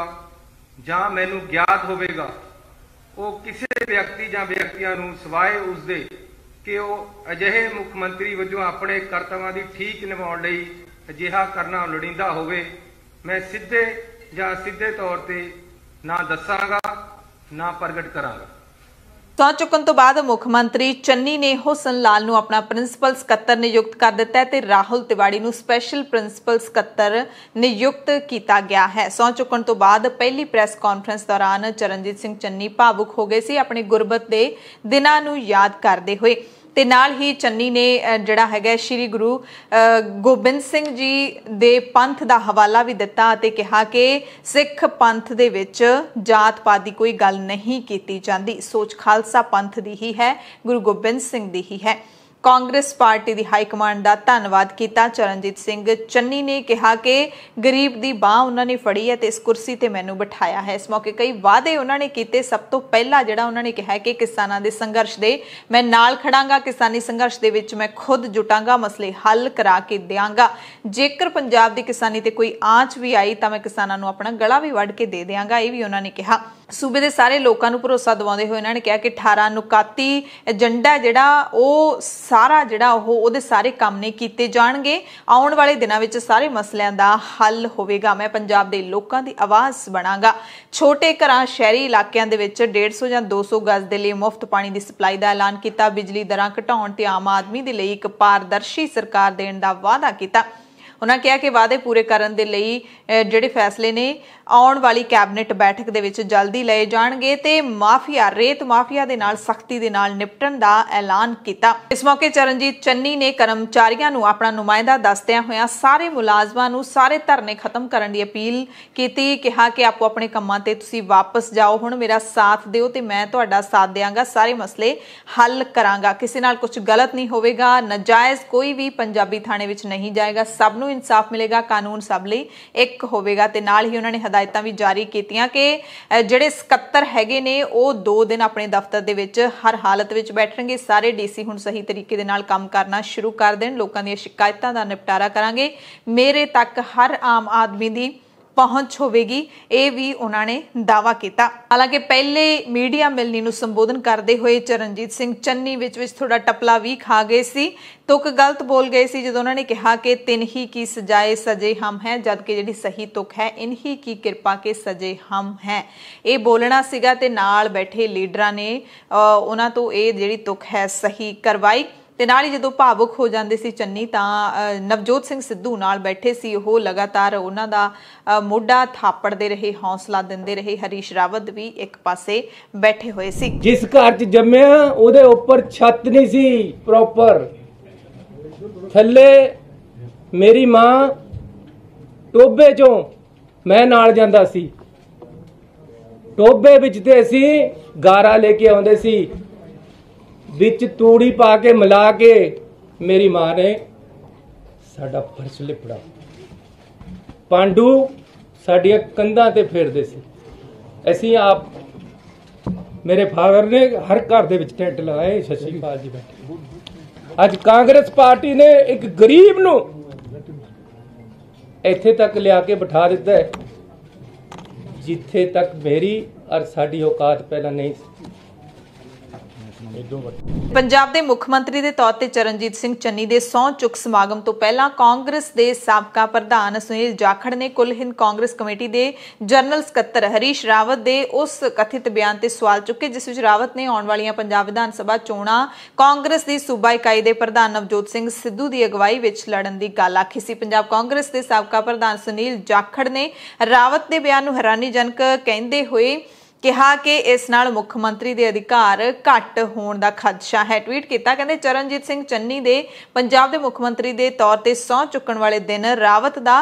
ਜਾਂ ਮੈਨੂੰ ਗਿਆਤ ਹੋਵੇਗਾ ਉਹ ਕਿਸੇ ਵਿਅਕਤੀ ਜਾਂ ਵਿਅਕਤੀਆਂ ਨੂੰ ਸਿਵਾਏ ਉਸ ਦੇ ਕਿ ਉਹ ਅਜਿਹੇ ਮੁੱਖ ਮੰਤਰੀ ਵਜੋਂ ਆਪਣੇ ਕਰਤਵਾਂ ਦੀ ਠੀਕ ਨਿਭਾਉਣ ਲਈ ਅਜਿਹਾ ਕਰਨਾ ਲੜਿੰਦਾ ਹੋਵੇ ਮੈਂ ਸਿੱਧੇ ਜਾਂ ਸਿੱਧੇ ਤੌਰ ਤੇ ਨਾ ਦੱਸਾਂਗਾ ਨਾ ਪ੍ਰਗਟ ਕਰਾਂਗਾ ਸਹੁੰ ਚੁੱਕਣ ਤੋਂ ਬਾਅਦ ਮੁੱਖ ਮੰਤਰੀ ਚੰਨੀ ਨੇ ਹੁਸਨ ਲਾਲ ਨੂੰ ਆਪਣਾ ਪ੍ਰਿੰਸੀਪਲ ਸਕੱਤਰ ਨਿਯੁਕਤ ਕਰ ਦਿੱਤਾ ਹੈ ਤੇ ਰਾਹੁਲ ਤਿਵਾੜੀ ਨੂੰ ਸਪੈਸ਼ਲ ਪ੍ਰਿੰਸੀਪਲ ਸਕੱਤਰ ਨਿਯੁਕਤ ਕੀਤਾ ਗਿਆ ਹੈ ਸੌ ਚੁੱਕਣ ਤੋਂ ਬਾਅਦ ਪਹਿਲੀ ਪ੍ਰੈਸ ਕਾਨਫਰੰਸ ਦੌਰਾਨ ਚਰਨਜੀਤ ਸਿੰਘ ਚੰਨੀ ਭਾਵੁਕ ਹੋ ਗਏ ਸੀ ਆਪਣੇ ਗੁਰਬਤ ਦੇ ਦਿਨਾਂ ਨੂੰ ਯਾਦ ਕਰਦੇ ਹੋਏ ਤੇ ਨਾਲ ਹੀ ਚੰਨੀ ਨੇ ਜਿਹੜਾ ਹੈਗਾ ਸ਼੍ਰੀ ਗੁਰੂ ਗੋਬਿੰਦ ਸਿੰਘ ਜੀ ਦੇ ਪੰਥ ਦਾ ਹਵਾਲਾ ਵੀ ਦਿੱਤਾ ਅਤੇ ਕਿਹਾ ਕਿ ਸਿੱਖ ਪੰਥ ਦੇ ਵਿੱਚ ਜਾਤ ਪਾਤ ਦੀ ਕੋਈ ਗੱਲ ਨਹੀਂ ਕੀਤੀ ਜਾਂਦੀ ਸੋਚ ਖਾਲਸਾ ਪੰਥ ਦੀ ਹੀ ਹੈ ਗੁਰੂ ਗੋਬਿੰਦ ਸਿੰਘ ਦੀ ਹੀ ਹੈ ਕਾਂਗਰਸ ਪਾਰਟੀ ਦੀ ਹਾਈ ਕਮਾਂਡ ਦਾ ਧੰਨਵਾਦ ਕੀਤਾ ਚਰਨਜੀਤ ਸਿੰਘ ਚੰਨੀ ਨੇ ਕਿਹਾ ਕਿ ਗਰੀਬ ਦੀ ਬਾਹ ਉਹਨਾਂ ਨੇ ਫੜੀ ਹੈ ਤੇ ਇਸ ਕੁਰਸੀ ਤੇ ਮੈਨੂੰ ਬਿਠਾਇਆ ਹੈ ਇਸ ਮੌਕੇ ਕਈ ਵਾਅਦੇ ਉਹਨਾਂ ਨੇ ਕੀਤੇ ਸਭ ਤੋਂ ਪਹਿਲਾਂ ਜਿਹੜਾ ਉਹਨਾਂ ਨੇ ਕਿਹਾ ਕਿ ਕਿਸਾਨਾਂ ਦੇ ਸੰਘਰਸ਼ ਦੇ ਮੈਂ ਨਾਲ ਖੜਾਂਗਾ ਕਿਸਾਨੀ ਸੰਘਰਸ਼ ਦੇ ਵਿੱਚ ਮੈਂ ਖੁਦ ਜੁਟਾਂਗਾ ਮਸਲੇ ਹੱਲ ਕਰਾ ਕੇ ਦੇਵਾਂਗਾ ਜੇਕਰ ਪੰਜਾਬ ਦੀ ਕਿਸਾਨੀ ਤੇ ਕੋਈ ਆਂਚ ਵੀ ਆਈ ਤਾਂ ਮੈਂ ਕਿਸਾਨਾਂ ਨੂੰ ਆਪਣਾ ਗਲਾ ਵੀ ਵੱਢ ਕੇ ਦੇ ਦੇਵਾਂਗਾ ਇਹ ਵੀ ਉਹਨਾਂ ਨੇ ਕਿਹਾ ਸੂਬੇ ਦੇ ਸਾਰੇ ਲੋਕਾਂ ਨੂੰ ਭਰੋਸਾ ਦਿਵਾਉਂਦੇ ਹੋਏ ਇਹਨਾਂ ਨੇ ਕਿਹਾ ਕਿ 18 ਨੁਕਾਤੀ ਏਜੰਡਾ ਜਿਹੜਾ ਉਹ ਸਾਰਾ ਜਿਹੜਾ ਉਹ ਉਹਦੇ ਸਾਰੇ ਕੰਮ ਨੇ ਕੀਤੇ ਜਾਣਗੇ ਆਉਣ ਵਾਲੇ ਦਿਨਾਂ ਵਿੱਚ ਸਾਰੇ ਮਸਲਿਆਂ ਦਾ ਹੱਲ ਹੋਵੇਗਾ ਮੈਂ ਪੰਜਾਬ ਦੇ ਲੋਕਾਂ ਦੀ ਆਵਾਜ਼ ਬਣਾਂਗਾ ਛੋਟੇ ਘਰਾਂ ਸ਼ਹਿਰੀ ਇਲਾਕਿਆਂ ਦੇ ਵਿੱਚ 150 ਜਾਂ 200 ਗਜ਼ ਦੇ ਲਈ ਮੁਫਤ ਪਾਣੀ ਦੀ ਸਪਲਾਈ ਦਾ ਐਲਾਨ ਕੀਤਾ ਬਿਜਲੀ ਦਰਾਂ ਘਟਾਉਣ ਤੇ ਆਮ ਆਦਮੀ ਦੇ ਲਈ ਇੱਕ ਪਾਰਦਰਸ਼ੀ ਸਰਕਾਰ ਦੇਣ ਦਾ ਵਾਅਦਾ ਕੀਤਾ ਉਹਨਾਂ ਕਿਹਾ ਕਿ ਵਾਅਦੇ ਪੂਰੇ ਕਰਨ ਦੇ ਲਈ ਜਿਹੜੇ ਫੈਸਲੇ ਨੇ ਆਉਣ ਵਾਲੀ ਕੈਬਨਿਟ ਬੈਠਕ ਦੇ ਵਿੱਚ ਜਲਦੀ ਲਏ ਜਾਣਗੇ ਤੇ ਮਾਫੀਆ ਰੇਤ ਮਾਫੀਆ ਦੇ ਨਾਲ ਸਖਤੀ ਦੇ ਨਾਲ ਨਿਪਟਣ ਦਾ ਐਲਾਨ ਕੀਤਾ ਇਸ ਮੌਕੇ ਚਰਨਜੀਤ ਚੰਨੀ ਨੇ ਕਰਮਚਾਰੀਆਂ ਨੂੰ ਆਪਣਾ ਨੁਮਾਇੰਦਾ ਦੱਸਦਿਆਂ ਹੋਇਆਂ ਸਾਰੇ ਮੁਲਾਜ਼ਮਾਂ ਨੂੰ ਸਾਰੇ ਧਰਨੇ ਖਤਮ ਕਰਨ ਦੀ ਅਪੀਲ ਕੀਤੀ ਕਿਹਾ ਕਿ ਆਪੋ ਆਪਣੇ ਕੰਮਾਂ ਤੇ ਤੁਸੀਂ ਵਾਪਸ ਜਾਓ ਹੁਣ ਮੇਰਾ ਸਾਥ ਦਿਓ ਤੇ ਮੈਂ ਤੁਹਾਡਾ ਸਾਥ ਦੇਵਾਂਗਾ ਸਾਰੇ ਮਸਲੇ ਹੱਲ ਕਰਾਂਗਾ ਕਿਸੇ ਨਾਲ ਕੁਝ ਗਲਤ ਨਹੀਂ ਹੋਵੇਗਾ ਨਜਾਇਜ਼ ਕੋਈ ਵੀ ਪੰਜਾਬੀ ਥਾਣੇ ਵਿੱਚ ਨਹੀਂ ਜਾਏਗਾ ਸਭ ਨੂੰ ਨੂੰ ਇਨਸਾਫ ਮਿਲੇਗਾ ਕਾਨੂੰਨ ਸਭ ਲਈ ਇੱਕ ਹੋਵੇਗਾ ਤੇ ਨਾਲ ਹੀ ਉਹਨਾਂ ਨੇ ਹਦਾਇਤਾਂ ਵੀ ਜਾਰੀ ਕੀਤੀਆਂ ਕਿ ਜਿਹੜੇ ਸਕੱਤਰ ਹੈਗੇ ਨੇ ਉਹ 2 ਦਿਨ ਆਪਣੇ ਦਫ਼ਤਰ ਦੇ ਵਿੱਚ ਹਰ ਹਾਲਤ ਵਿੱਚ ਬੈਠਣਗੇ ਸਾਰੇ ਡੀਸੀ ਹੁਣ ਸਹੀ ਤਰੀਕੇ ਦੇ ਨਾਲ ਕੰਮ ਕਰਨਾ ਸ਼ੁਰੂ ਕਰ ਦੇਣ ਲੋਕਾਂ ਦੀਆਂ ਸ਼ਿਕਾਇਤਾਂ ਦਾ ਨਿਪਟਾਰਾ ਕਰਾਂਗੇ ਮੇਰੇ ਤੱਕ ਹਰ ਆਮ ਆਦਮੀ ਦੀ ਪਹੁੰਚ ਹੋਵੇਗੀ ਇਹ ਵੀ ਉਹਨਾਂ ਨੇ ਦਾਵਾ ਕੀਤਾ ਹਾਲਾਂਕਿ ਪਹਿਲੇ ਮੀਡੀਆ ਮਿਲਣੀ ਨੂੰ ਸੰਬੋਧਨ ਕਰਦੇ ਹੋਏ ਚਰਨਜੀਤ ਸਿੰਘ ਚੰਨੀ ਵਿੱਚ ਵਿੱਚ ਥੋੜਾ ਟਪਲਾ ਵੀ ਖਾ ਗਏ ਸੀ ਤੁਕ ਗਲਤ ਬੋਲ ਗਏ ਸੀ ਜਦੋਂ ਉਹਨਾਂ ਨੇ ਕਿਹਾ ਕਿ ਤਿੰਨ ਹੀ ਕੀ ਸਜਾਏ ਸਜੇ ਹਮ ਹੈ ਜਦ ਕਿ ਜਿਹੜੀ ਸਹੀ ਤੁਕ ਹੈ ਇਨਹੀ ਕੀ ਕਿਰਪਾ ਕੇ ਸਜੇ ਹਮ ਹੈ ਇਹ ਬੋਲਣਾ ਸੀਗਾ ਤੇ ਨਾਲ ਬੈਠੇ ਲੀਡਰਾਂ ਨੇ ਉਹਨਾਂ ਤੋਂ ਇਹ ਜਿਹੜੀ ਤੁਕ ਹੈ ਸਹੀ ਕਰਵਾਈ ਤੇ ਨਾਲ ਹੀ ਜਦੋਂ ਭਾਵੁਕ ਹੋ ਜਾਂਦੇ ਸੀ ਚੰਨੀ ਤਾਂ ਨਵਜੋਤ ਸਿੰਘ ਸਿੱਧੂ ਨਾਲ ਬੈਠੇ ਸੀ ਉਹ ਲਗਾਤਾਰ ਉਹਨਾਂ ਦਾ ਮੋਢਾ ਥਾਪੜਦੇ ਰਹੇ ਹੌਸਲਾ ਦਿੰਦੇ ਰਹੇ ਹਰੀਸ਼ ਰਾਵਤ ਵੀ ਇੱਕ ਪਾਸੇ ਬੈਠੇ ਹੋਏ ਸੀ ਜਿਸ ਘਰ 'ਚ ਜੰਮਿਆ ਉਹਦੇ ਉੱਪਰ ਛੱਤ ਨਹੀਂ ਸੀ ਪ੍ਰੋਪਰ ਥੱਲੇ ਮੇਰੀ ਮਾਂ ਟੋਬੇ 'ਚੋਂ ਮੈਂ ਨਾਲ ਜਾਂਦਾ ਸੀ ਟੋਬੇ ਵਿੱਚ ਤੇ ਅਸੀਂ ਗਾਰਾ ਲੈ ਕੇ ਆਉਂਦੇ ਸੀ ਵਿੱਚ ਤੂੜੀ ਪਾ ਕੇ ਮਿਲਾ ਕੇ ਮੇਰੀ ਮਾਂ ਨੇ ਸਾਡਾ ਫਰਸ਼ ਲਿਪੜਾ ਪਾਂਡੂ ਸਾਡੀਆਂ ਕੰਧਾਂ ਤੇ ਫੇਰਦੇ ਸੀ ਅਸੀਂ ਆਪ ਮੇਰੇ ਫਾਦਰ ਨੇ ਹਰ ਘਰ ਦੇ ਵਿੱਚ ਟੈਂਟ ਲਗਾਏ ਸ਼ਸ਼ੀਪਾਲ ਜੀ ਬੈਠੇ ਅੱਜ ਕਾਂਗਰਸ ਪਾਰਟੀ ਨੇ ਇੱਕ ਗਰੀਬ ਨੂੰ ਇੱਥੇ ਤੱਕ ਲਿਆ ਕੇ ਬਿਠਾ ਦਿੱਤਾ ਜਿੱਥੇ ਤੱਕ ਮੇਰੀ ਔਰ ਸਾਡੀ ਔਕਾਤ ਪਹਿਲਾਂ ਨਹੀਂ ਸੀ ਪੰਜਾਬ ਦੇ ਮੁੱਖ ਮੰਤਰੀ ਦੇ ਤੌਰ ਤੇ ਚਰਨਜੀਤ ਸਿੰਘ ਚੰਨੀ ਦੇ ਸੌ ਚੁੱਕ ਸਮਾਗਮ ਤੋਂ ਪਹਿਲਾਂ ਕਾਂਗਰਸ ਦੇ ਸਾਬਕਾ ਪ੍ਰਧਾਨ ਸੁਨੀਲ ਜਾਖੜ ਨੇ ਕੁੱਲ ਹਿੰਦ ਕਾਂਗਰਸ ਕਮੇਟੀ ਦੇ ਜਨਰਲ ਸਕੱਤਰ ਹਰੀਸ਼ ਰਾਵਤ ਦੇ ਉਸ ਕਥਿਤ ਬਿਆਨ ਤੇ ਸਵਾਲ ਚੁੱਕੇ ਜਿਸ ਵਿੱਚ ਰਾਵਤ ਨੇ ਆਉਣ ਵਾਲੀਆਂ ਪੰਜਾਬ ਵਿਧਾਨ ਸਭਾ ਚੋਣਾਂ ਕਾਂਗਰਸ ਦੀ ਸੂਬਾ ਇਕਾਈ ਦੇ ਪ੍ਰਧਾਨ ਨਵਜੋਤ ਸਿੰਘ ਸਿੱਧੂ ਦੀ ਅਗਵਾਈ ਵਿੱਚ ਲੜਨ ਦੀ ਗੱਲ ਆਖੀ ਸੀ ਪੰਜਾਬ ਕਾਂਗਰਸ ਦੇ ਸਾਬਕਾ ਪ੍ਰਧਾਨ ਸੁਨੀਲ ਜਾਖੜ ਨੇ ਰਾਵਤ ਦੇ ਬਿਆਨ ਨੂੰ ਹੈਰਾਨੀਜਨਕ ਕਹਿੰਦੇ ਹੋਏ ਕਿਹਾ ਕਿ ਇਸ ਨਾਲ ਮੁੱਖ ਮੰਤਰੀ ਦੇ ਅਧਿਕਾਰ ਘੱਟ ਹੋਣ ਦਾ ਖਦਸ਼ਾ ਹੈ ਟਵੀਟ ਕੀਤਾ ਕਹਿੰਦੇ ਚਰਨਜੀਤ ਸਿੰਘ ਚੰਨੀ ਦੇ ਪੰਜਾਬ ਦੇ ਮੁੱਖ ਮੰਤਰੀ ਦੇ ਤੌਰ ਤੇ ਸੌ ਚੁੱਕਣ ਵਾਲੇ ਦਿਨ ਰਾਵਤ ਦਾ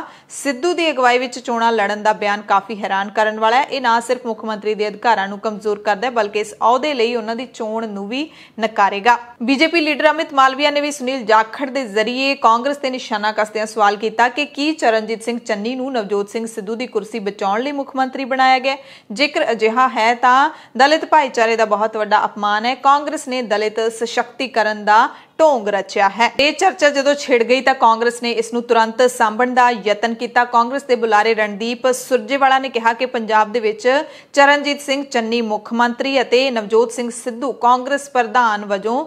ਸਿੱਧੂ ਦੀ ਅਗਵਾਈ ਵਿੱਚ ਚੋਣਾਂ ਲੜਨ ਦਾ ਬਿਆਨ ਕਾਫੀ ਹੈਰਾਨ ਕਰਨ ਵਾਲਾ ਹੈ ਇਹ ਨਾ ਸਿਰਫ ਮੁੱਖ ਮੰਤਰੀ ਦੇ ਅਧਿਕਾਰਾਂ ਨੂੰ ਕਮਜ਼ੋਰ ਕਰਦਾ ਹੈ ਬਲਕਿ ਇਸ ਅਹੁਦੇ ਲਈ ਉਹਨਾਂ ਦੀ ਚੋਣ ਨੂੰ ਵੀ ਨਕਾਰੇਗਾ ਬੀਜੇਪੀ ਲੀਡਰ ਅਮਿਤ ਮਾਲਵੀਆ ਨੇ ਵੀ ਸੁਨੀਲ ਜਾਖੜ ਦੇ ਜ਼ਰੀਏ ਕਾਂਗਰਸ ਤੇ ਨਿਸ਼ਾਨਾ ਕੱਸਦਿਆਂ ਸਵਾਲ ਕੀਤਾ ਕਿ ਕੀ ਚਰਨਜੀਤ ਸਿੰਘ ਚੰਨੀ ਨੂੰ ਨਵਜੋਤ ਸਿੰਘ ਸਿੱਧੂ ਦੀ ਕੁਰਸੀ ਬਚਾਉਣ ਲਈ ਮੁੱਖ ਮੰਤਰੀ ਬਣਾਇਆ ਗਿਆ ਜੇਕਰ ਅਜਿਹਾ ਰਿਹਾ ਹੈ ਤਾਂ ਦਲਿਤ ਭਾਈਚਾਰੇ ਦਾ ਬਹੁਤ ਵੱਡਾ ਅਪਮਾਨ ਹੈ ਕਾਂਗਰਸ ਨੇ ਦਲਿਤ ਸਸ਼ਕਤੀਕਰਨ ਦਾ ਢੋਂਗ ਰਚਿਆ ਹੈ ਇਹ ਚਰਚਾ ਜਦੋਂ ਛਿੜ ਗਈ ਤਾਂ ਕਾਂਗਰਸ ਨੇ ਇਸ ਨੂੰ ਤੁਰੰਤ ਸਾਂਭਣ ਦਾ ਯਤਨ ਕੀਤਾ ਕਾਂਗਰਸ ਦੇ ਬੁਲਾਰੇ ਰਣਦੀਪ ਸੁਰਜੇਵਾਲਾ ਨੇ ਕਿਹਾ ਕਿ ਪੰਜਾਬ ਦੇ ਵਿੱਚ ਚਰਨਜੀਤ ਸਿੰਘ ਚੰਨੀ ਮੁੱਖ ਮੰਤਰੀ ਅਤੇ ਨਵਜੋਤ ਸਿੰਘ ਸਿੱਧੂ ਕਾਂਗਰਸ ਪ੍ਰਧਾਨ ਵਜੋਂ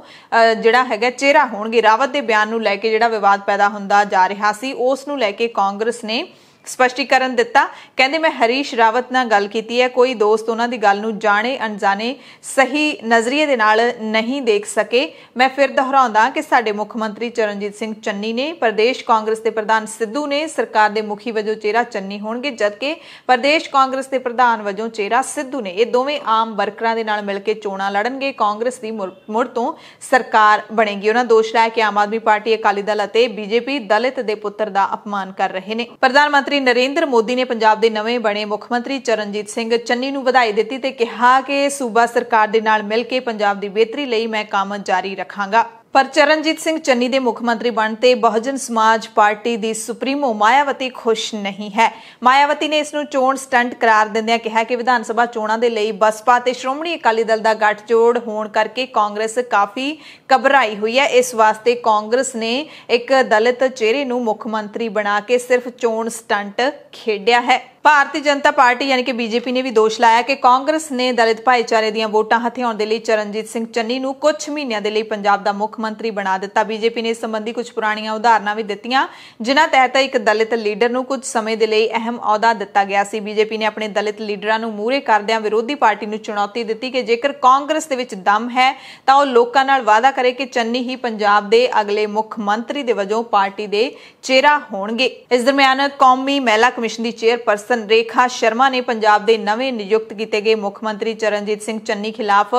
ਜਿਹੜਾ ਹੈਗਾ ਚਿਹਰਾ ਹੋਣਗੇ ਰਾਵਤ ਦੇ ਬਿਆਨ ਨੂੰ ਲੈ ਕੇ ਜਿਹੜਾ ਵਿਵਾਦ ਪੈਦਾ ਹੁੰਦਾ ਜਾ ਰਿਹਾ ਸੀ ਉਸ ਨੂੰ ਲੈ ਕੇ ਕਾਂਗਰਸ ਨੇ ਸਪਸ਼ਟੀਕਰਨ ਦਿੱਤਾ ਕਹਿੰਦੇ ਮੈਂ ਹਰੀਸ਼ ਰਾਵਤ ਨਾਲ ਗੱਲ ਕੀਤੀ ਹੈ ਕੋਈ ਦੋਸਤ ਉਹਨਾਂ ਦੀ ਗੱਲ ਨੂੰ ਜਾਣੇ ਅਣਜਾਣੇ ਸਹੀ ਨਜ਼ਰੀਏ ਦੇ ਨਾਲ ਨਹੀਂ ਦੇਖ ਸਕੇ ਮੈਂ ਫਿਰ ਦੁਹਰਾਉਂਦਾ ਕਿ ਸਾਡੇ ਮੁੱਖ ਮੰਤਰੀ ਚਰਨਜੀਤ ਸਿੰਘ ਚੰਨੀ ਨੇ ਪ੍ਰਦੇਸ਼ ਕਾਂਗਰਸ ਦੇ ਪ੍ਰਧਾਨ ਸਿੱਧੂ ਨੇ ਸਰਕਾਰ ਦੇ ਮੁਖੀ ਵਜੋਂ ਚਿਹਰਾ ਚੰਨੀ ਹੋਣਗੇ ਜਦਕਿ ਪ੍ਰਦੇਸ਼ ਕਾਂਗਰਸ ਦੇ ਪ੍ਰਧਾਨ ਵਜੋਂ ਚਿਹਰਾ ਸਿੱਧੂ ਨੇ ਇਹ ਦੋਵੇਂ ਆਮ ਵਰਕਰਾਂ ਦੇ ਨਾਲ ਮਿਲ ਕੇ ਚੋਣਾਂ ਲੜਨਗੇ ਕਾਂਗਰਸ ਦੀ ਮੁੜ ਤੋਂ ਸਰਕਾਰ ਬਣੇਗੀ ਉਹਨਾਂ ਦੋਸ਼ ਲਾਇਆ ਕਿ ਆਮ ਆਦਮੀ ਪਾਰਟੀ ਅਕਾਲੀ ਦਲ ਅਤੇ ਬੀਜੇਪੀ ਦਲਿਤ ਦੇ ਪੁੱਤਰ ਦਾ ਅਪਮਾਨ ਕਰ ਰਹੇ ਨੇ ਪ੍ਰਧਾਨ ਮੰਤਰੀ ਮੰਤਰੀ ਨਰਿੰਦਰ ਮੋਦੀ ਨੇ ਪੰਜਾਬ ਦੇ ਨਵੇਂ ਬਣੇ ਮੁੱਖ ਮੰਤਰੀ ਚਰਨਜੀਤ ਸਿੰਘ ਚੰਨੀ ਨੂੰ ਵਧਾਈ ਦਿੱਤੀ ਤੇ ਕਿਹਾ ਕਿ ਸੂਬਾ ਸਰਕਾਰ ਦੇ ਨਾਲ ਮਿਲ ਕੇ ਪੰਜਾਬ ਦੀ ਬਿਹਤਰੀ ਲਈ ਮੈਂ ਕੰਮ ਜਾਰੀ ਰੱਖਾਂਗਾ ਪਰ ਚਰਨਜੀਤ ਸਿੰਘ ਚੰਨੀ ਦੇ ਮੁੱਖ ਮੰਤਰੀ ਬਣ ਤੇ ਬਹੁਜਨ ਸਮਾਜ ਪਾਰਟੀ ਦੀ ਸੁਪਰੀਮੋ ਮਾਇਆਵਤੀ ਖੁਸ਼ ਨਹੀਂ ਹੈ ਮਾਇਆਵਤੀ ਨੇ ਇਸ ਨੂੰ ਚੋਣ ਸਟੰਟ ਕਰਾਰ ਦਿੰਦਿਆਂ ਕਿਹਾ ਕਿ ਵਿਧਾਨ ਸਭਾ ਚੋਣਾਂ ਦੇ ਲਈ ਬਸਪਾ ਤੇ ਸ਼੍ਰੋਮਣੀ ਅਕਾਲੀ ਦਲ ਦਾ ਗੱਠ ਜੋੜ ਹੋਣ ਕਰਕੇ ਕਾਂਗਰਸ ਕਾਫੀ ਕਬਰਾਈ ਹੋਈ ਹੈ ਇਸ ਵਾਸਤੇ ਕਾਂਗਰਸ ਨੇ ਇੱਕ ਦਲਿਤ ਚਿਹਰੇ ਨੂੰ ਮੁੱਖ ਮੰਤਰੀ ਬਣਾ ਕੇ ਸਿਰਫ ਚੋਣ ਸਟੰਟ ਖੇਡਿਆ ਹੈ ਭਾਰਤੀ ਜਨਤਾ ਪਾਰਟੀ ਯਾਨੀ ਕਿ ਬੀਜੇਪੀ ਨੇ ਵੀ ਦੋਸ਼ ਲਾਇਆ ਕਿ ਕਾਂਗਰਸ ਨੇ ਦਲਿਤ ਭਾਈਚਾਰੇ ਦੀਆਂ ਵੋਟਾਂ ਹਥਿਆਉਣ ਦੇ ਲਈ ਚਰਨਜੀਤ ਸਿੰਘ ਚੰਨੀ ਨੂੰ ਕੁਝ ਮਹੀਨਿਆਂ ਦੇ ਲਈ ਪੰਜਾਬ ਦਾ ਮੁੱਖ ਮੰਤਰੀ ਬਣਾ ਦਿੱਤਾ ਬੀਜੇਪੀ ਨੇ ਇਸ ਸੰਬੰਧੀ ਕੁਝ ਪੁਰਾਣੀਆਂ ਉਦਾਹਰਨਾਂ ਵੀ ਦਿੱਤੀਆਂ ਜਿਨ੍ਹਾਂ ਤਹਿਤ ਇੱਕ ਦਲਿਤ ਲੀਡਰ ਨੂੰ ਕੁਝ ਸਮੇਂ ਦੇ ਲਈ ਅਹਿਮ ਅਹੁਦਾ ਦਿੱਤਾ ਗਿਆ ਸੀ ਬੀਜੇਪੀ ਨੇ ਆਪਣੇ ਦਲਿਤ ਲੀਡਰਾਂ ਨੂੰ ਮੂਰੇ ਕਰਦਿਆਂ ਵਿਰੋਧੀ ਪਾਰਟੀ ਨੂੰ ਚੁਣੌਤੀ ਦਿੱਤੀ ਕਿ ਜੇਕਰ ਕਾਂਗਰਸ ਦੇ ਵਿੱਚ ਦਮ ਹੈ ਤਾਂ ਉਹ ਲੋਕਾਂ ਨਾਲ ਵਾਅਦਾ ਕਰੇ ਕਿ ਚੰਨੀ ਹੀ ਪੰਜਾਬ ਦੇ ਅਗਲੇ ਮੁੱਖ ਮੰਤਰੀ ਦੇ ਵਜੋਂ ਪਾਰਟੀ ਦੇ ਚਿਹਰਾ ਹੋਣਗੇ ਇਸ ਦਰਮਿਆਨ ਕੌਮੀ ਮਹਿਲਾ ਕਮਿਸ਼ਨ ਦੀ ਚੇਅਰਪਰਸਨ ਸੰਰੇਖਾ ਸ਼ਰਮਾ ਨੇ ਪੰਜਾਬ ਦੇ ਨਵੇਂ ਨਿਯੁਕਤ ਕੀਤੇ ਗਏ ਮੁੱਖ ਮੰਤਰੀ ਚਰਨਜੀਤ ਸਿੰਘ ਚੰਨੀ ਖਿਲਾਫ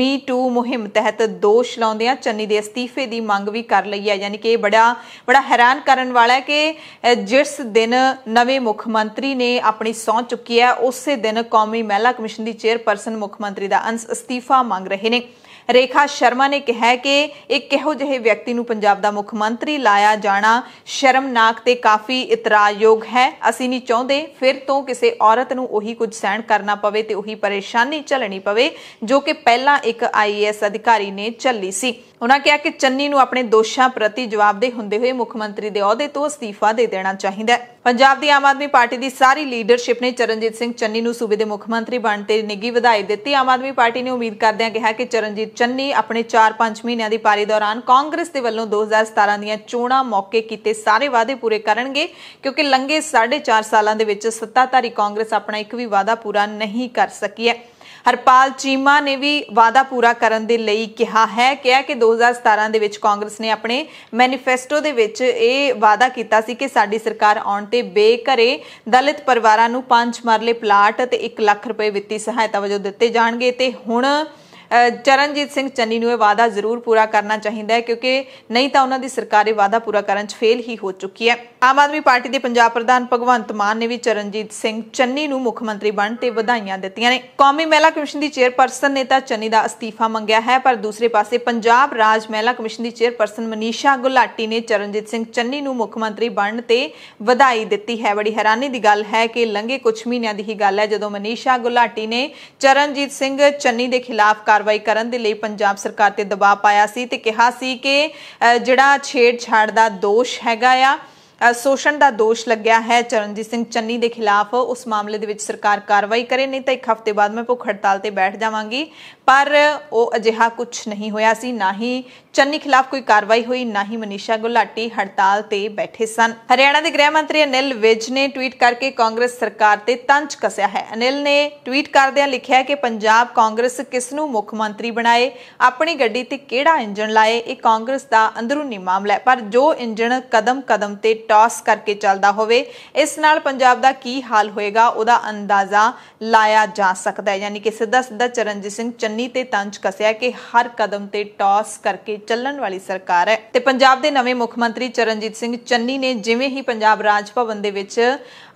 ਮੀ 2 ਮੁਹਿੰਮ ਤਹਿਤ ਦੋਸ਼ ਲਾਉਂਦਿਆਂ ਚੰਨੀ ਦੇ ਅਸਤੀਫੇ ਦੀ ਮੰਗ ਵੀ ਕਰ ਲਈ ਹੈ ਯਾਨੀ ਕਿ ਇਹ ਬੜਾ ਬੜਾ ਹੈਰਾਨ ਕਰਨ ਵਾਲਾ ਹੈ ਕਿ ਜਿਸ ਦਿਨ ਨਵੇਂ ਮੁੱਖ ਮੰਤਰੀ ਨੇ ਆਪਣੀ ਸੌਂ ਚੁੱਕੀ ਹੈ ਉਸੇ ਦਿਨ ਕੌਮੀ ਮਹਿਲਾ ਕਮਿਸ਼ਨ ਦੀ ਚੇਅਰਪਰਸਨ ਮੁੱਖ ਮੰਤਰੀ ਦਾ ਅੰਸ ਅਸਤੀਫਾ ਮੰਗ ਰਹੇ ਨੇ ਰੇਖਾ ਸ਼ਰਮਾ ਨੇ ਕਿਹਾ ਕਿ ਇੱਕ ਕਿਹੋ ਜਿਹੇ ਵਿਅਕਤੀ ਨੂੰ ਪੰਜਾਬ ਦਾ ਮੁੱਖ ਮੰਤਰੀ ਲਾਇਆ ਜਾਣਾ ਸ਼ਰਮਨਾਕ ਤੇ ਕਾਫੀ ਇਤਰਾਜ਼ਯੋਗ ਹੈ ਅਸੀਂ ਨਹੀਂ ਚਾਹੁੰਦੇ ਫਿਰ ਤੋਂ ਕਿਸੇ ਔਰਤ ਨੂੰ ਉਹੀ ਕੁਝ ਸਹਿਣ ਕਰਨਾ ਪਵੇ ਤੇ ਉਹੀ ਪਰੇਸ਼ਾਨੀ ਝੱਲਣੀ ਪਵੇ ਜੋ ਕਿ ਪਹਿਲਾਂ ਇੱਕ ਆਈਏਐਸ ਅਧਿਕਾਰੀ ਨੇ ਝੱਲੀ ਸੀ ਉਹਨਾਂ ਕਿਹਾ ਕਿ ਚੰਨੀ ਨੂੰ ਆਪਣੇ ਦੋਸ਼ਾਂ ਪ੍ਰਤੀ ਜਵਾਬਦੇਹ ਹੁੰਦੇ ਹੋਏ ਮੁੱਖ ਮੰਤਰੀ ਦੇ ਅਹੁਦੇ ਤੋਂ ਅਸਤੀਫਾ ਦੇ ਦੇਣਾ ਚਾਹੀਦਾ ਹੈ ਪੰਜਾਬ ਦੀ ਆਮ ਆਦਮੀ ਪਾਰਟੀ ਦੀ ਸਾਰੀ ਲੀਡਰਸ਼ਿਪ ਨੇ ਚਰਨਜੀਤ ਸਿੰਘ ਚੰਨੀ ਨੂੰ ਸੂਬੇ ਦੇ ਮੁੱਖ ਮੰਤਰੀ ਬਣਨ ਤੇ ਨਿੱਗੀ ਵਧਾਈ ਦਿੱਤੀ ਆਮ ਆਦਮੀ ਪਾਰਟੀ ਨੇ ਉਮੀਦ ਕਰਦਿਆਂ ਕਿਹਾ ਕਿ ਚਰਨਜੀਤ ਚੰਨੀ ਆਪਣੇ 4-5 ਮਹੀਨਿਆਂ ਦੀ ਪਾਰੀ ਦੌਰਾਨ ਕਾਂਗਰਸ ਦੇ ਵੱਲੋਂ 2017 ਦੀਆਂ ਚੋਣਾਂ ਮੌਕੇ ਕੀਤੇ ਸਾਰੇ ਵਾਅਦੇ ਪੂਰੇ ਕਰਨਗੇ ਕਿਉਂਕਿ ਲੰਘੇ 4.5 ਸਾਲਾਂ ਦੇ ਵਿੱਚ ਸੱਤਾਧਾਰੀ ਕਾਂਗਰਸ ਆਪਣਾ ਇੱਕ ਵੀ ਵਾਅਦਾ ਪੂਰਾ ਨਹੀਂ ਕਰ ਸਕੀ ਹੈ ਹਰਪਾਲ ਚੀਮਾ ਨੇ ਵੀ ਵਾਦਾ ਪੂਰਾ ਕਰਨ ਦੇ ਲਈ ਕਿਹਾ ਹੈ ਕਿਹਾ ਕਿ 2017 ਦੇ ਵਿੱਚ ਕਾਂਗਰਸ ਨੇ ਆਪਣੇ ਮੈਨੀਫੈਸਟੋ ਦੇ ਵਿੱਚ ਇਹ ਵਾਦਾ ਕੀਤਾ ਸੀ ਕਿ ਸਾਡੀ ਸਰਕਾਰ ਆਉਣ ਤੇ ਬੇਘਰੇ ਦਲਿਤ ਪਰਿਵਾਰਾਂ ਨੂੰ ਪੰਜ ਮਰਲੇ ਪਲਾਟ ਤੇ 1 ਲੱਖ ਰੁਪਏ ਵਿੱਤੀ ਸਹਾਇਤਾ ਵਜੋਂ ਦਿੱਤੇ ਜਾਣਗੇ ਤੇ ਹੁਣ ਚਰਨਜੀਤ ਸਿੰਘ ਚੰਨੀ ਨੂੰ ਇਹ ਵਾਅਦਾ ਜ਼ਰੂਰ ਪੂਰਾ ਕਰਨਾ ਚਾਹੀਦਾ ਹੈ ਕਿਉਂਕਿ ਨਹੀਂ ਤਾਂ ਉਹਨਾਂ ਦੀ ਸਰਕਾਰ ਇਹ ਵਾਅਦਾ ਪੂਰਾ ਕਰਨ 'ਚ ਫੇਲ ਹੀ ਹੋ ਚੁੱਕੀ ਹੈ ਆਮ ਆਦਮੀ ਪਾਰਟੀ ਦੇ ਪੰਜਾਬ ਪ੍ਰਧਾਨ ਭਗਵੰਤ ਮਾਨ ਨੇ ਵੀ ਚਰਨਜੀਤ ਸਿੰਘ ਚੰਨੀ ਨੂੰ ਮੁੱਖ ਮੰਤਰੀ ਬਣ ਤੇ ਵਧਾਈਆਂ ਦਿੱਤੀਆਂ ਨੇ ਕੌਮੀ ਮਹਿਲਾ ਕਮਿਸ਼ਨ ਦੀ ਚੇਅਰਪਰਸਨ ਨੇ ਤਾਂ ਚੰਨੀ ਦਾ ਅਸਤੀਫਾ ਮੰਗਿਆ ਹੈ ਪਰ ਦੂਸਰੇ ਪਾਸੇ ਪੰਜਾਬ ਰਾਜ ਮਹਿਲਾ ਕਮਿਸ਼ਨ ਦੀ ਚੇਅਰਪਰਸਨ ਮਨੀਸ਼ਾ ਗੁਲਾਟੀ ਨੇ ਚਰਨਜੀਤ ਸਿੰਘ ਚੰਨੀ ਨੂੰ ਮੁੱਖ ਮੰਤਰੀ ਬਣਨ ਤੇ ਵਧਾਈ ਦਿੱਤੀ ਹੈ ਬੜੀ ਹੈਰਾਨੀ ਦੀ ਗੱਲ ਹੈ ਕਿ ਲੰਘੇ ਕੁਝ ਮਹੀਨਿਆਂ ਦੀ ਹੀ ਗੱਲ ਹੈ ਜਦੋਂ ਮਨੀਸ਼ਾ ਗੁਲਾਟੀ ਨੇ ਚਰਨਜੀਤ ਸਿੰਘ ਚੰਨੀ ਦੇ ਖਿਲਾਫ ਕਾਰਵਾਈ ਕਰਨ ਦੇ ਲਈ ਪੰਜਾਬ ਸਰਕਾਰ ਤੇ ਦਬਾਅ ਪਾਇਆ ਸੀ ਤੇ ਕਿਹਾ ਸੀ ਕਿ ਜਿਹੜਾ ਛੇੜਛਾੜ ਦਾ ਦੋਸ਼ ਹੈਗਾ ਆ ਸ਼ੋਸ਼ਣ ਦਾ ਦੋਸ਼ ਲੱਗਿਆ ਹੈ ਚਰਨਜੀਤ ਸਿੰਘ ਚੰਨੀ ਦੇ ਖਿਲਾਫ ਉਸ ਮਾਮਲੇ ਦੇ ਵਿੱਚ ਸਰਕਾਰ ਕਾਰਵਾਈ ਕਰੇ ਨਹੀਂ ਤਾਂ ਇੱਕ ਹਫ਼ਤੇ ਬਾਅਦ ਮੈਂ ਭੁੱਖ ਹੜਤਾਲ ਤੇ ਬੈਠ ਜਾਵਾਂਗੀ ਪਰ ਉਹ ਅਜਿਹਾ ਕੁਝ ਨਹੀਂ ਹੋਇਆ ਸੀ ਨਾ ਹੀ ਚੰਨੀ ਖਿਲਾਫ ਕੋਈ ਕਾਰਵਾਈ ਹੋਈ ਨਾ ਹੀ ਮਨੀਸ਼ਾ ਗੁਲਾਟੀ ਹੜਤਾਲ ਤੇ ਬੈਠੇ ਸਨ ਹਰਿਆਣਾ ਦੇ ਗ੍ਰਹਿ ਮੰਤਰੀ ਅਨਿਲ ਵਿਜ ਨੇ ਟਵੀਟ ਕਰਕੇ ਕਾਂਗਰਸ ਸਰਕਾਰ ਤੇ ਤੰਜ ਕਸਿਆ ਹੈ ਅਨਿਲ ਨੇ ਟਵੀਟ ਕਰਦਿਆਂ ਲਿਖਿਆ ਕਿ ਪੰਜਾਬ ਕਾਂਗਰਸ ਕਿਸ ਨੂੰ ਮੁੱਖ ਮੰਤਰੀ ਬਣਾਏ ਆਪਣੀ ਗੱਡੀ ਤੇ ਕਿਹੜਾ ਇੰਜਣ ਲਾਏ ਇਹ ਕਾਂਗਰਸ ਦਾ ਅੰਦਰੂਨੀ ਮਾਮਲਾ ਹੈ ਪਰ ਜੋ ਇੰਜਣ ਕਦਮ ਕਦਮ ਤੇ ਟਾਸ ਕਰਕੇ ਚੱਲਦਾ ਹੋਵੇ ਇਸ ਨਾਲ ਪੰਜਾਬ ਦਾ ਕੀ ਹਾਲ ਹੋਏਗਾ ਉਹਦਾ ਅੰਦਾਜ਼ਾ ਲਾਇਆ ਜਾ ਸਕਦਾ ਹੈ ਯਾਨੀ ਕਿ ਸਿੱਧਾ ਸਿੱਧਾ ਚਰਨਜੀਤ ਸਿੰਘ ਚੰਨੀ ਤੇ ਤੰਜ ਕਸਿਆ ਕਿ ਹਰ ਕਦਮ ਤੇ ਟਾਸ ਕਰਕੇ ਚੱਲਣ ਵਾਲੀ ਸਰਕਾਰ ਹੈ ਤੇ ਪੰਜਾਬ ਦੇ ਨਵੇਂ ਮੁੱਖ ਮੰਤਰੀ ਚਰਨਜੀਤ ਸਿੰਘ ਚੰਨੀ ਨੇ ਜਿਵੇਂ ਹੀ ਪੰਜਾਬ ਰਾਜ ਭਵਨ ਦੇ ਵਿੱਚ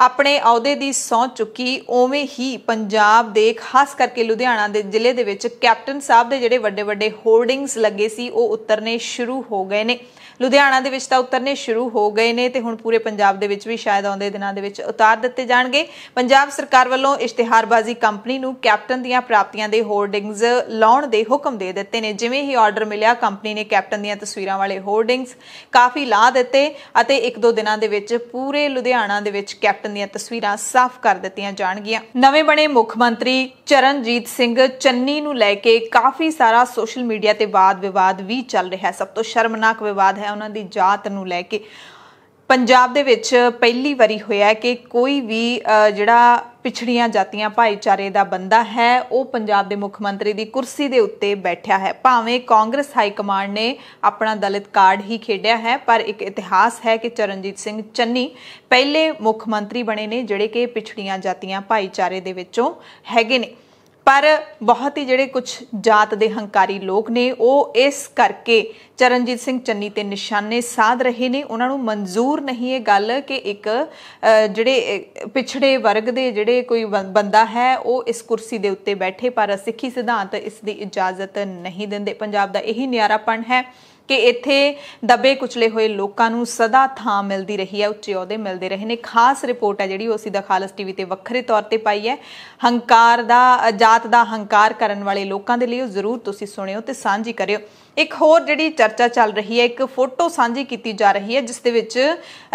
ਆਪਣੇ ਅਹੁਦੇ ਦੀ ਸੌਂ ਚੁੱਕੀ ਉਵੇਂ ਹੀ ਪੰਜਾਬ ਦੇ ਖਾਸ ਕਰਕੇ ਲੁਧਿਆਣਾ ਦੇ ਜ਼ਿਲ੍ਹੇ ਦੇ ਵਿੱਚ ਕੈਪਟਨ ਸਾਹਿਬ ਦੇ ਜਿਹੜੇ ਵੱਡੇ ਵੱਡੇ ਹੋਰਡਿੰਗਸ ਲੱਗੇ ਸੀ ਉਹ ਉਤਰਨੇ ਸ਼ੁਰੂ ਹੋ ਗਏ ਨੇ ਲੁਧਿਆਣਾ ਦੇ ਵਿੱਚ ਤਾਂ ਉਤਰਨੇ ਸ਼ੁਰੂ ਹੋ ਗਏ ਨੇ ਤੇ ਹੁਣ ਪੂਰੇ ਪੰਜਾਬ ਦੇ ਵਿੱਚ ਵੀ ਸ਼ਾਇਦ ਆਉਂਦੇ ਦਿਨਾਂ ਦੇ ਵਿੱਚ ਉਤਾਰ ਦਿੱਤੇ ਜਾਣਗੇ ਪੰਜਾਬ ਸਰਕਾਰ ਵੱਲੋਂ ਇਸ਼ਤਿਹਾਰਬਾਜ਼ੀ ਕੰਪਨੀ ਨੂੰ ਕੈਪਟਨ ਦੀਆਂ ਪ੍ਰਾਪਤੀਆਂ ਦੇ ਹੋਰਡਿੰਗਸ ਲਾਉਣ ਦੇ ਹੁਕਮ ਦੇ ਦਿੱਤੇ ਨੇ ਜਿਵੇਂ ਹੀ ਆਰਡਰ ਮਿਲਿਆ ਕੰਪਨੀ ਨੇ ਕੈਪਟਨ ਦੀਆਂ ਤਸਵੀਰਾਂ ਵਾਲੇ ਹੋਰਡਿੰਗਸ ਕਾਫੀ ਲਾ ਦਿੱਤੇ ਅਤੇ ਇੱਕ ਦੋ ਦਿਨਾਂ ਦੇ ਵਿੱਚ ਪੂਰੇ ਲੁਧਿਆਣਾ ਦੇ ਵਿੱਚ ਕੈਪਟਨ ਦੀਆਂ ਤਸਵੀਰਾਂ ਸਾਫ਼ ਕਰ ਦਿੱਤੀਆਂ ਜਾਣਗੀਆਂ ਨਵੇਂ ਬਣੇ ਮੁੱਖ ਮੰਤਰੀ ਚਰਨਜੀਤ ਸਿੰਘ ਚੰਨੀ ਨੂੰ ਲੈ ਕੇ ਕਾਫੀ ਸਾਰਾ ਸੋਸ਼ਲ ਮੀਡੀਆ ਤੇ ਵਾਦ ਵਿਵਾਦ ਵੀ ਚੱਲ ਰਿਹਾ ਸਭ ਤੋਂ ਸ਼ਰਮਨਾਕ ਵਿਵਾਦ ਹੈ ਹੈ ਉਹਨਾਂ ਦੀ ਜਾਤ ਨੂੰ ਲੈ ਕੇ ਪੰਜਾਬ ਦੇ ਵਿੱਚ ਪਹਿਲੀ ਵਾਰੀ ਹੋਇਆ ਕਿ ਕੋਈ ਵੀ ਜਿਹੜਾ ਪਿਛੜੀਆਂ ਜਾਤੀਆਂ ਭਾਈਚਾਰੇ ਦਾ ਬੰਦਾ ਹੈ ਉਹ ਪੰਜਾਬ ਦੇ ਮੁੱਖ ਮੰਤਰੀ ਦੀ ਕੁਰਸੀ ਦੇ ਉੱਤੇ ਬੈਠਿਆ ਹੈ ਭਾਵੇਂ ਕਾਂਗਰਸ ਹਾਈ ਕਮਾਂਡ ਨੇ ਆਪਣਾ ਦਲਿਤ ਕਾਰਡ ਹੀ ਖੇਡਿਆ ਹੈ ਪਰ ਇੱਕ ਇਤਿਹਾਸ ਹੈ ਕਿ ਚਰਨਜੀਤ ਸਿੰਘ ਚੰਨੀ ਪਹਿਲੇ ਮੁੱਖ ਮੰਤਰੀ ਬਣੇ ਨੇ ਜਿਹੜੇ ਕਿ ਪਿਛੜੀਆਂ ਜਾਤੀਆਂ ਭਾਈਚਾਰੇ ਦੇ ਵਿੱਚੋਂ ਹੈਗੇ ਨੇ ਪਰ ਬਹੁਤ ਹੀ ਜਿਹੜੇ ਕੁਝ ਜਾਤ ਦੇ ਹੰਕਾਰੀ ਲੋਕ ਨੇ ਉਹ ਇਸ ਕਰਕੇ ਚਰਨਜੀਤ ਸਿੰਘ ਚੰਨੀ ਤੇ ਨਿਸ਼ਾਨੇ ਸਾਧ ਰਹੇ ਨੇ ਉਹਨਾਂ ਨੂੰ ਮਨਜ਼ੂਰ ਨਹੀਂ ਇਹ ਗੱਲ ਕਿ ਇੱਕ ਜਿਹੜੇ ਪਿਛੜੇ ਵਰਗ ਦੇ ਜਿਹੜੇ ਕੋਈ ਬੰਦਾ ਹੈ ਉਹ ਇਸ ਕੁਰਸੀ ਦੇ ਉੱਤੇ ਬੈਠੇ ਪਰ ਸਿੱਖੀ ਸਿਧਾਂਤ ਇਸ ਦੀ ਇਜਾਜ਼ਤ ਨਹੀਂ ਦਿੰਦੇ ਪੰਜਾਬ ਦਾ ਇਹੀ ਨਿਆਰਾਪਣ ਹੈ ਕਿ ਇੱਥੇ ਦਬੇ ਕੁਚਲੇ ਹੋਏ ਲੋਕਾਂ ਨੂੰ ਸਦਾ ਥਾਂ ਮਿਲਦੀ ਰਹੀ ਹੈ ਉੱਚੇ ਅਹੁਦੇ ਮਿਲਦੇ ਰਹੇ ਨੇ ਖਾਸ ਰਿਪੋਰਟ ਹੈ ਜਿਹੜੀ ਉਹ ਦਾ ਖਾਲਸ ਟੀਵੀ ਤੇ ਵੱਖਰੇ ਤੌਰ ਤੇ ਪਾਈ ਹੈ ਹੰਕਾਰ ਦਾ ਜਾਤ ਦਾ ਹੰਕਾਰ ਕਰਨ ਵਾਲੇ ਲੋਕਾਂ ਦੇ ਲਈ ਉਹ ਜ਼ਰੂਰ ਤੁਸੀਂ ਸੁਣਿਓ ਤੇ ਸਾਂਝੀ ਕਰਿਓ ਇੱਕ ਹੋਰ ਜਿਹੜੀ ਚਰਚਾ ਚੱਲ ਰਹੀ ਹੈ ਇੱਕ ਫੋਟੋ ਸਾਂਝੀ ਕੀਤੀ ਜਾ ਰਹੀ ਹੈ ਜਿਸ ਦੇ ਵਿੱਚ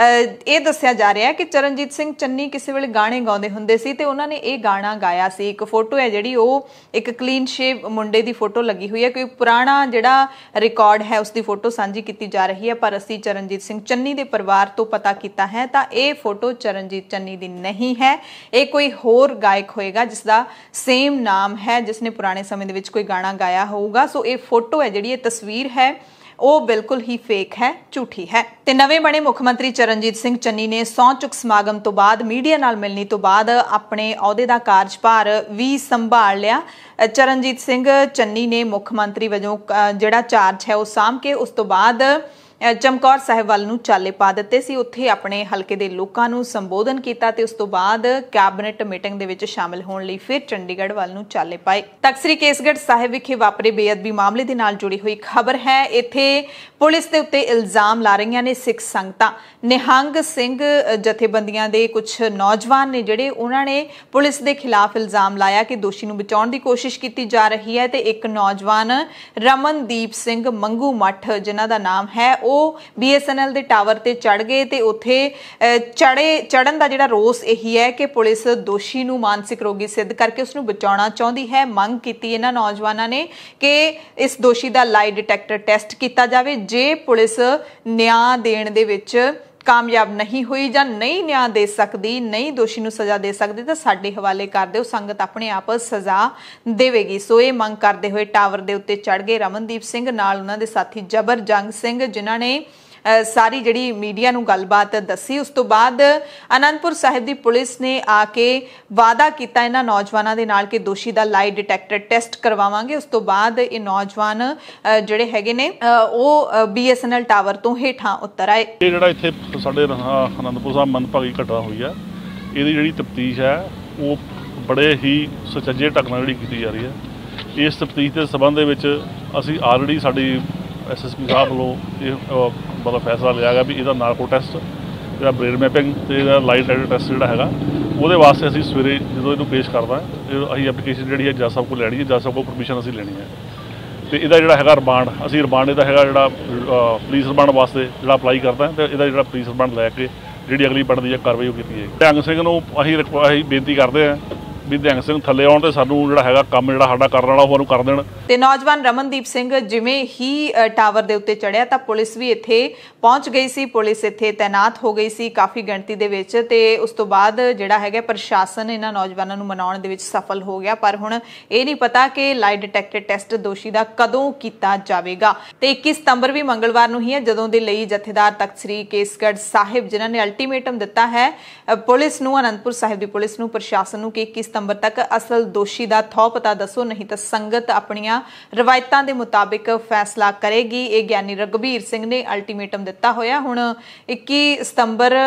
ਇਹ ਦੱਸਿਆ ਜਾ ਰਿਹਾ ਹੈ ਕਿ ਚਰਨਜੀਤ ਸਿੰਘ ਚੰਨੀ ਕਿਸੇ ਵੇਲੇ ਗਾਣੇ ਗਾਉਂਦੇ ਹੁੰਦੇ ਸੀ ਤੇ ਉਹਨਾਂ ਨੇ ਇਹ ਗਾਣਾ ਗਾਇਆ ਸੀ ਇੱਕ ਫੋਟੋ ਹੈ ਜਿਹੜੀ ਉਹ ਇੱਕ ਕਲੀਨ ਸ਼ੇਵ ਮੁੰਡੇ ਦੀ ਫੋਟੋ ਲੱਗੀ ਹੋਈ ਹੈ ਕੋਈ ਪੁਰਾਣਾ ਜਿਹੜਾ ਰਿਕਾਰਡ ਹੈ ਉਸ ਦੀ ਫੋਟੋ ਸਾਂਝੀ ਕੀਤੀ ਜਾ ਰਹੀ ਹੈ ਪਰ ਅਸੀਂ ਚਰਨਜੀਤ ਸਿੰਘ ਚੰਨੀ ਦੇ ਪਰਿਵਾਰ ਤੋਂ ਪਤਾ ਕੀਤਾ ਹੈ ਤਾਂ ਇਹ ਫੋਟੋ ਚਰਨਜੀਤ ਚੰਨੀ ਦੀ ਨਹੀਂ ਹੈ ਇਹ ਕੋਈ ਹੋਰ ਗਾਇਕ ਹੋਏਗਾ ਜਿਸ ਦਾ ਸੇਮ ਨਾਮ ਹੈ ਜਿਸ ਨੇ ਪੁਰਾਣੇ ਸਮੇਂ ਦੇ ਵਿੱਚ ਕੋਈ ਗਾਣਾ ਗਾਇਆ ਹੋਊਗਾ ਸੋ ਇਹ ਫੋਟੋ ਹੈ ਜਿਹੜੀ ਇਹ ਤਸਵੀਰ ਹੈ ਉਹ ਬਿਲਕੁਲ ਹੀ ਫੇਕ ਹੈ ਝੂਠੀ ਹੈ ਤੇ ਨਵੇਂ ਬਣੇ ਮੁੱਖ ਮੰਤਰੀ ਚਰਨਜੀਤ ਸਿੰਘ ਚੰਨੀ ਨੇ ਸੌ ਚੁੱਕ ਸਮਾਗਮ ਤੋਂ ਬਾਅਦ ਮੀਡੀਆ ਨਾਲ ਮਿਲਣੀ ਤੋਂ ਬਾਅਦ ਆਪਣੇ ਅਹੁਦੇ ਦਾ ਕਾਰਜਭਾਰ ਵੀ ਸੰਭਾਲ ਲਿਆ ਚਰਨਜੀਤ ਸਿੰਘ ਚੰਨੀ ਨੇ ਮੁੱਖ ਮੰਤਰੀ ਵਜੋਂ ਜਿਹੜਾ ਚਾਰਜ ਹੈ ਉਹ ਸਾਂਭ ਕੇ ਉਸ ਤੋਂ ਬਾਅਦ ਚਮਕੌਰ ਸਾਹਿਬ ਵੱਲ ਨੂੰ ਚਾਲੇ ਪਾ ਦਿੱਤੇ ਸੀ ਉੱਥੇ ਆਪਣੇ ਹਲਕੇ ਦੇ ਲੋਕਾਂ ਨੂੰ ਸੰਬੋਧਨ ਕੀਤਾ ਤੇ ਉਸ ਤੋਂ ਬਾਅਦ ਕੈਬਨਿਟ ਮੀਟਿੰਗ ਦੇ ਵਿੱਚ ਸ਼ਾਮਲ ਹੋਣ ਲਈ ਫਿਰ ਚੰਡੀਗੜ੍ਹ ਵੱਲ ਨੂੰ ਚਾਲੇ ਪਾਏ ਤਕਸਰੀ ਕੇਸਗੜ੍ਹ ਸਾਹਿਬ ਵਿਖੇ ਵਾਪਰੇ ਬੇਅਦਬੀ ਮਾਮਲੇ ਦੇ ਨਾਲ ਜੁੜੀ ਹੋਈ ਖਬਰ ਹੈ ਇੱਥੇ ਪੁਲਿਸ ਦੇ ਉੱਤੇ ਇਲਜ਼ਾਮ ਲਾ ਰਹੀਆਂ ਨੇ ਸਿੱਖ ਸੰਗਤਾਂ ਨਿਹੰਗ ਸਿੰਘ ਜਥੇਬੰਦੀਆਂ ਦੇ ਕੁਝ ਨੌਜਵਾਨ ਨੇ ਜਿਹੜੇ ਉਹਨਾਂ ਨੇ ਪੁਲਿਸ ਦੇ ਖਿਲਾਫ ਇਲਜ਼ਾਮ ਲਾਇਆ ਕਿ ਦੋਸ਼ੀ ਨੂੰ ਬਚਾਉਣ ਦੀ ਕੋਸ਼ਿਸ਼ ਕੀਤੀ ਜਾ ਰਹੀ ਹੈ ਤੇ ਇੱਕ ਨੌਜਵਾਨ ਰਮਨਦੀਪ ਸਿੰਘ ਮੰਗੂ ਮੱਠ ਜਿਨ੍ਹਾਂ ਦਾ ਨਾਮ ਹੈ ਉਹ ਉਹ ਬੀਐਸਐਨਐਲ ਦੇ ਟਾਵਰ ਤੇ ਚੜ ਗਏ ਤੇ ਉੱਥੇ ਚੜੇ ਚੜਨ ਦਾ ਜਿਹੜਾ ਰੋਸ ਇਹੀ ਹੈ ਕਿ ਪੁਲਿਸ ਦੋਸ਼ੀ ਨੂੰ ਮਾਨਸਿਕ ਰੋਗੀ ਸਿੱਧ ਕਰਕੇ ਉਸ ਨੂੰ ਬਚਾਉਣਾ ਚਾਹੁੰਦੀ ਹੈ ਮੰਗ ਕੀਤੀ ਇਹਨਾਂ ਨੌਜਵਾਨਾਂ ਨੇ ਕਿ ਇਸ ਦੋਸ਼ੀ ਦਾ ਲਾਈ ਡਿਟੈਕਟਰ ਟੈਸਟ ਕੀਤਾ ਜਾਵੇ ਜੇ ਪੁਲਿਸ ਨਿਆਂ ਦੇਣ ਦੇ ਵਿੱਚ ਕਾਮਯਾਬ ਨਹੀਂ ਹੋਈ ਜਾਂ ਨਹੀਂ ਨਿਆਂ ਦੇ ਸਕਦੀ ਨਹੀਂ ਦੋਸ਼ੀ ਨੂੰ ਸਜ਼ਾ ਦੇ ਸਕਦੀ ਤਾਂ ਸਾਡੇ ਹਵਾਲੇ ਕਰ ਦਿਓ ਸੰਗਤ ਆਪਣੇ ਆਪ ਸਜ਼ਾ ਦੇਵੇਗੀ ਸੋ ਇਹ ਮੰਗ ਕਰਦੇ ਹੋਏ ਟਾਵਰ ਦੇ ਉੱਤੇ ਚੜ ਗਏ ਰਮਨਦੀਪ ਸਿੰਘ ਨਾਲ ਉਹਨਾਂ ਦੇ ਸਾਥੀ ਜਬਰ ਜੰਗ ਸਿੰਘ ਜਿਨ੍ਹਾਂ ਨੇ ਸਾਰੀ ਜਿਹੜੀ ਮੀਡੀਆ ਨੂੰ ਗੱਲਬਾਤ ਦੱਸੀ ਉਸ ਤੋਂ ਬਾਅਦ ਅਨੰਦਪੁਰ ਸਾਹਿਬ ਦੀ ਪੁਲਿਸ ਨੇ ਆ ਕੇ ਵਾਅਦਾ ਕੀਤਾ ਇਹਨਾਂ ਨੌਜਵਾਨਾਂ ਦੇ ਨਾਲ ਕਿ ਦੋਸ਼ੀ ਦਾ ਲਾਈ ਡਿਟੈਕਟਰ ਟੈਸਟ ਕਰਵਾਵਾਂਗੇ ਉਸ ਤੋਂ ਬਾਅਦ ਇਹ ਨੌਜਵਾਨ ਜਿਹੜੇ ਹੈਗੇ ਨੇ ਉਹ ਬੀਐਸਐਨਐਲ ਟਾਵਰ ਤੋਂ ਹੇਠਾਂ ਉਤਰ ਆਏ ਇਹ ਜਿਹੜਾ ਇੱਥੇ ਸਾਡੇ ਅਨੰਦਪੁਰ ਸਾਹਿਬ ਮੰਦਭਾਗੀ ਘਟਨਾ ਹੋਈ ਹੈ ਇਹਦੀ ਜਿਹੜੀ ਤਫਤੀਸ਼ ਹੈ ਉਹ ਬੜੇ ਹੀ ਸੁਚੱਜੇ ਢੰਗ ਨਾਲ ਜਿਹੜੀ ਕੀਤੀ ਜਾ ਰਹੀ ਹੈ ਇਸ ਤਫਤੀਸ਼ ਦੇ ਸਬੰਧ ਦੇ ਵਿੱਚ ਅਸੀਂ ਆਲਰੇਡੀ ਸਾਡੀ ਐਸਐਸਪੀ ਸਾਹਿਬ ਵੱਲੋਂ ਇਹ ਦਾ ਫੈਸਲਾ ਲਿਆ ਗਿਆ ਵੀ ਇਹਦਾ ਨਾਰਕੋ ਟੈਸਟ ਜਿਹੜਾ ਬ੍ਰੇਨ ਮੈਪਿੰਗ ਤੇ ਇਹਦਾ ਲਾਈਟ ਐਡ ਟੈਸਟ ਜਿਹੜਾ ਹੈਗਾ ਉਹਦੇ ਵਾਸਤੇ ਅਸੀਂ ਸਵੇਰੇ ਜਦੋਂ ਇਹਨੂੰ ਪੇਸ਼ ਕਰਦਾ ਅਸੀਂ ਐਪਲੀਕੇਸ਼ਨ ਜਿਹੜੀ ਹੈ ਜੱਜ ਸਾਹਿਬ ਕੋਲ ਲੈਣੀ ਹੈ ਜੱਜ ਸਾਹਿਬ ਕੋਲ ਪਰਮਿਸ਼ਨ ਅਸੀਂ ਲੈਣੀ ਹੈ ਤੇ ਇਹਦਾ ਜਿਹੜਾ ਹੈਗਾ ਰਿਮਾਂਡ ਅਸੀਂ ਰਿਮਾਂਡ ਇਹਦਾ ਹੈਗਾ ਜਿਹੜਾ ਪੁਲਿਸ ਰਿਮਾਂਡ ਵਾਸਤੇ ਜਿਹੜਾ ਅਪਲਾਈ ਕਰਦਾ ਤੇ ਇਹਦਾ ਜਿਹੜਾ ਪੁਲਿਸ ਰਿਮਾਂਡ ਲੈ ਕੇ ਜਿਹੜੀ ਅਗਲੀ ਬਣਦੀ ਹੈ ਕਾਰਵਾਈ ਹੋ ਕੀਤੀ ਹੈ ਢੰਗ ਸਿੰਘ ਨੂੰ ਅਸੀਂ ਅਸੀਂ ਬੇਨਤੀ ਕਰਦੇ ਹਾਂ ਵੀ ਸਿੰਘ ਥੱਲੇ ਆਉਣ ਤੇ ਸਾਨੂੰ ਜਿਹੜਾ ਹੈਗਾ ਕੰਮ ਜਿਹੜਾ ਸਾਡਾ ਕਰਨ ਵਾਲਾ ਉਹਨੂੰ ਨੂੰ ਕਰ ਦੇਣ ਤੇ ਨੌਜਵਾਨ ਰਮਨਦੀਪ ਸਿੰਘ ਜਿਵੇਂ ਹੀ ਟਾਵਰ ਦੇ ਉੱਤੇ ਚੜਿਆ ਤਾਂ ਪੁਲਿਸ ਵੀ ਇੱਥੇ ਪਹੁੰਚ ਗਈ ਸੀ ਪੁਲਿਸ ਇੱਥੇ ਤਾਇਨਾਤ ਹੋ ਗਈ ਸੀ ਕਾਫੀ ਗਿਣਤੀ ਦੇ ਵਿੱਚ ਤੇ ਉਸ ਤੋਂ ਬਾਅਦ ਜਿਹੜਾ ਹੈਗਾ ਪ੍ਰਸ਼ਾਸਨ ਇਹਨਾਂ ਨੌਜਵਾਨਾਂ ਨੂੰ ਮਨਾਉਣ ਦੇ ਵਿੱਚ ਸਫਲ ਹੋ ਗਿਆ ਪਰ ਹੁਣ ਇਹ ਨਹੀਂ ਪਤਾ ਕਿ ਲਾਈ ਡਿਟੈਕਟਰ ਟੈਸਟ ਦੋਸ਼ੀ ਦਾ ਕਦੋਂ ਕੀਤਾ ਜਾਵੇਗਾ ਤੇ 21 ਸਤੰਬਰ ਵੀ ਮੰਗਲਵਾਰ ਨੂੰ ਹੀ ਹੈ ਜਦੋਂ ਦੇ ਲਈ ਜਥੇਦਾਰ ਤਖਤ ਸ੍ਰੀ ਕੇਸਗੜ੍ਹ ਸਾਹਿਬ ਜਿਨ੍ਹਾਂ ਨੇ ਅਲਟੀਮੇਟਮ ਦਿੱਤਾ ਹੈ ਪੁਲਿਸ ਨੂੰ ਅਨੰਦਪੁਰ ਸਾਹਿਬ ਦੀ ਪੁਲਿਸ ਨੂੰ ਪ੍ਰਸ਼ਾਸਨ ਨੂੰ ਕਿ 21 ਸਤੰਬਰ ਤੱਕ ਅਸਲ ਦੋਸ਼ੀ ਦਾ ਥੌ ਪਤਾ ਦੱਸੋ ਨਹੀਂ ਤਾਂ ਸੰਗਤ ਆਪਣੀਆਂ ਰਵਾਇਤਾਂ ਦੇ ਮੁਤਾਬਿਕ ਫੈਸਲਾ ਕਰੇਗੀ ਇਹ ਗਿਆਨੀ ਰਗਵੀਰ ਸਿੰਘ ਨੇ ਅਲਟੀਮੇਟਮ ਦਿੱਤਾ ਹੋਇਆ ਹੁਣ 21 ਸਤੰਬਰ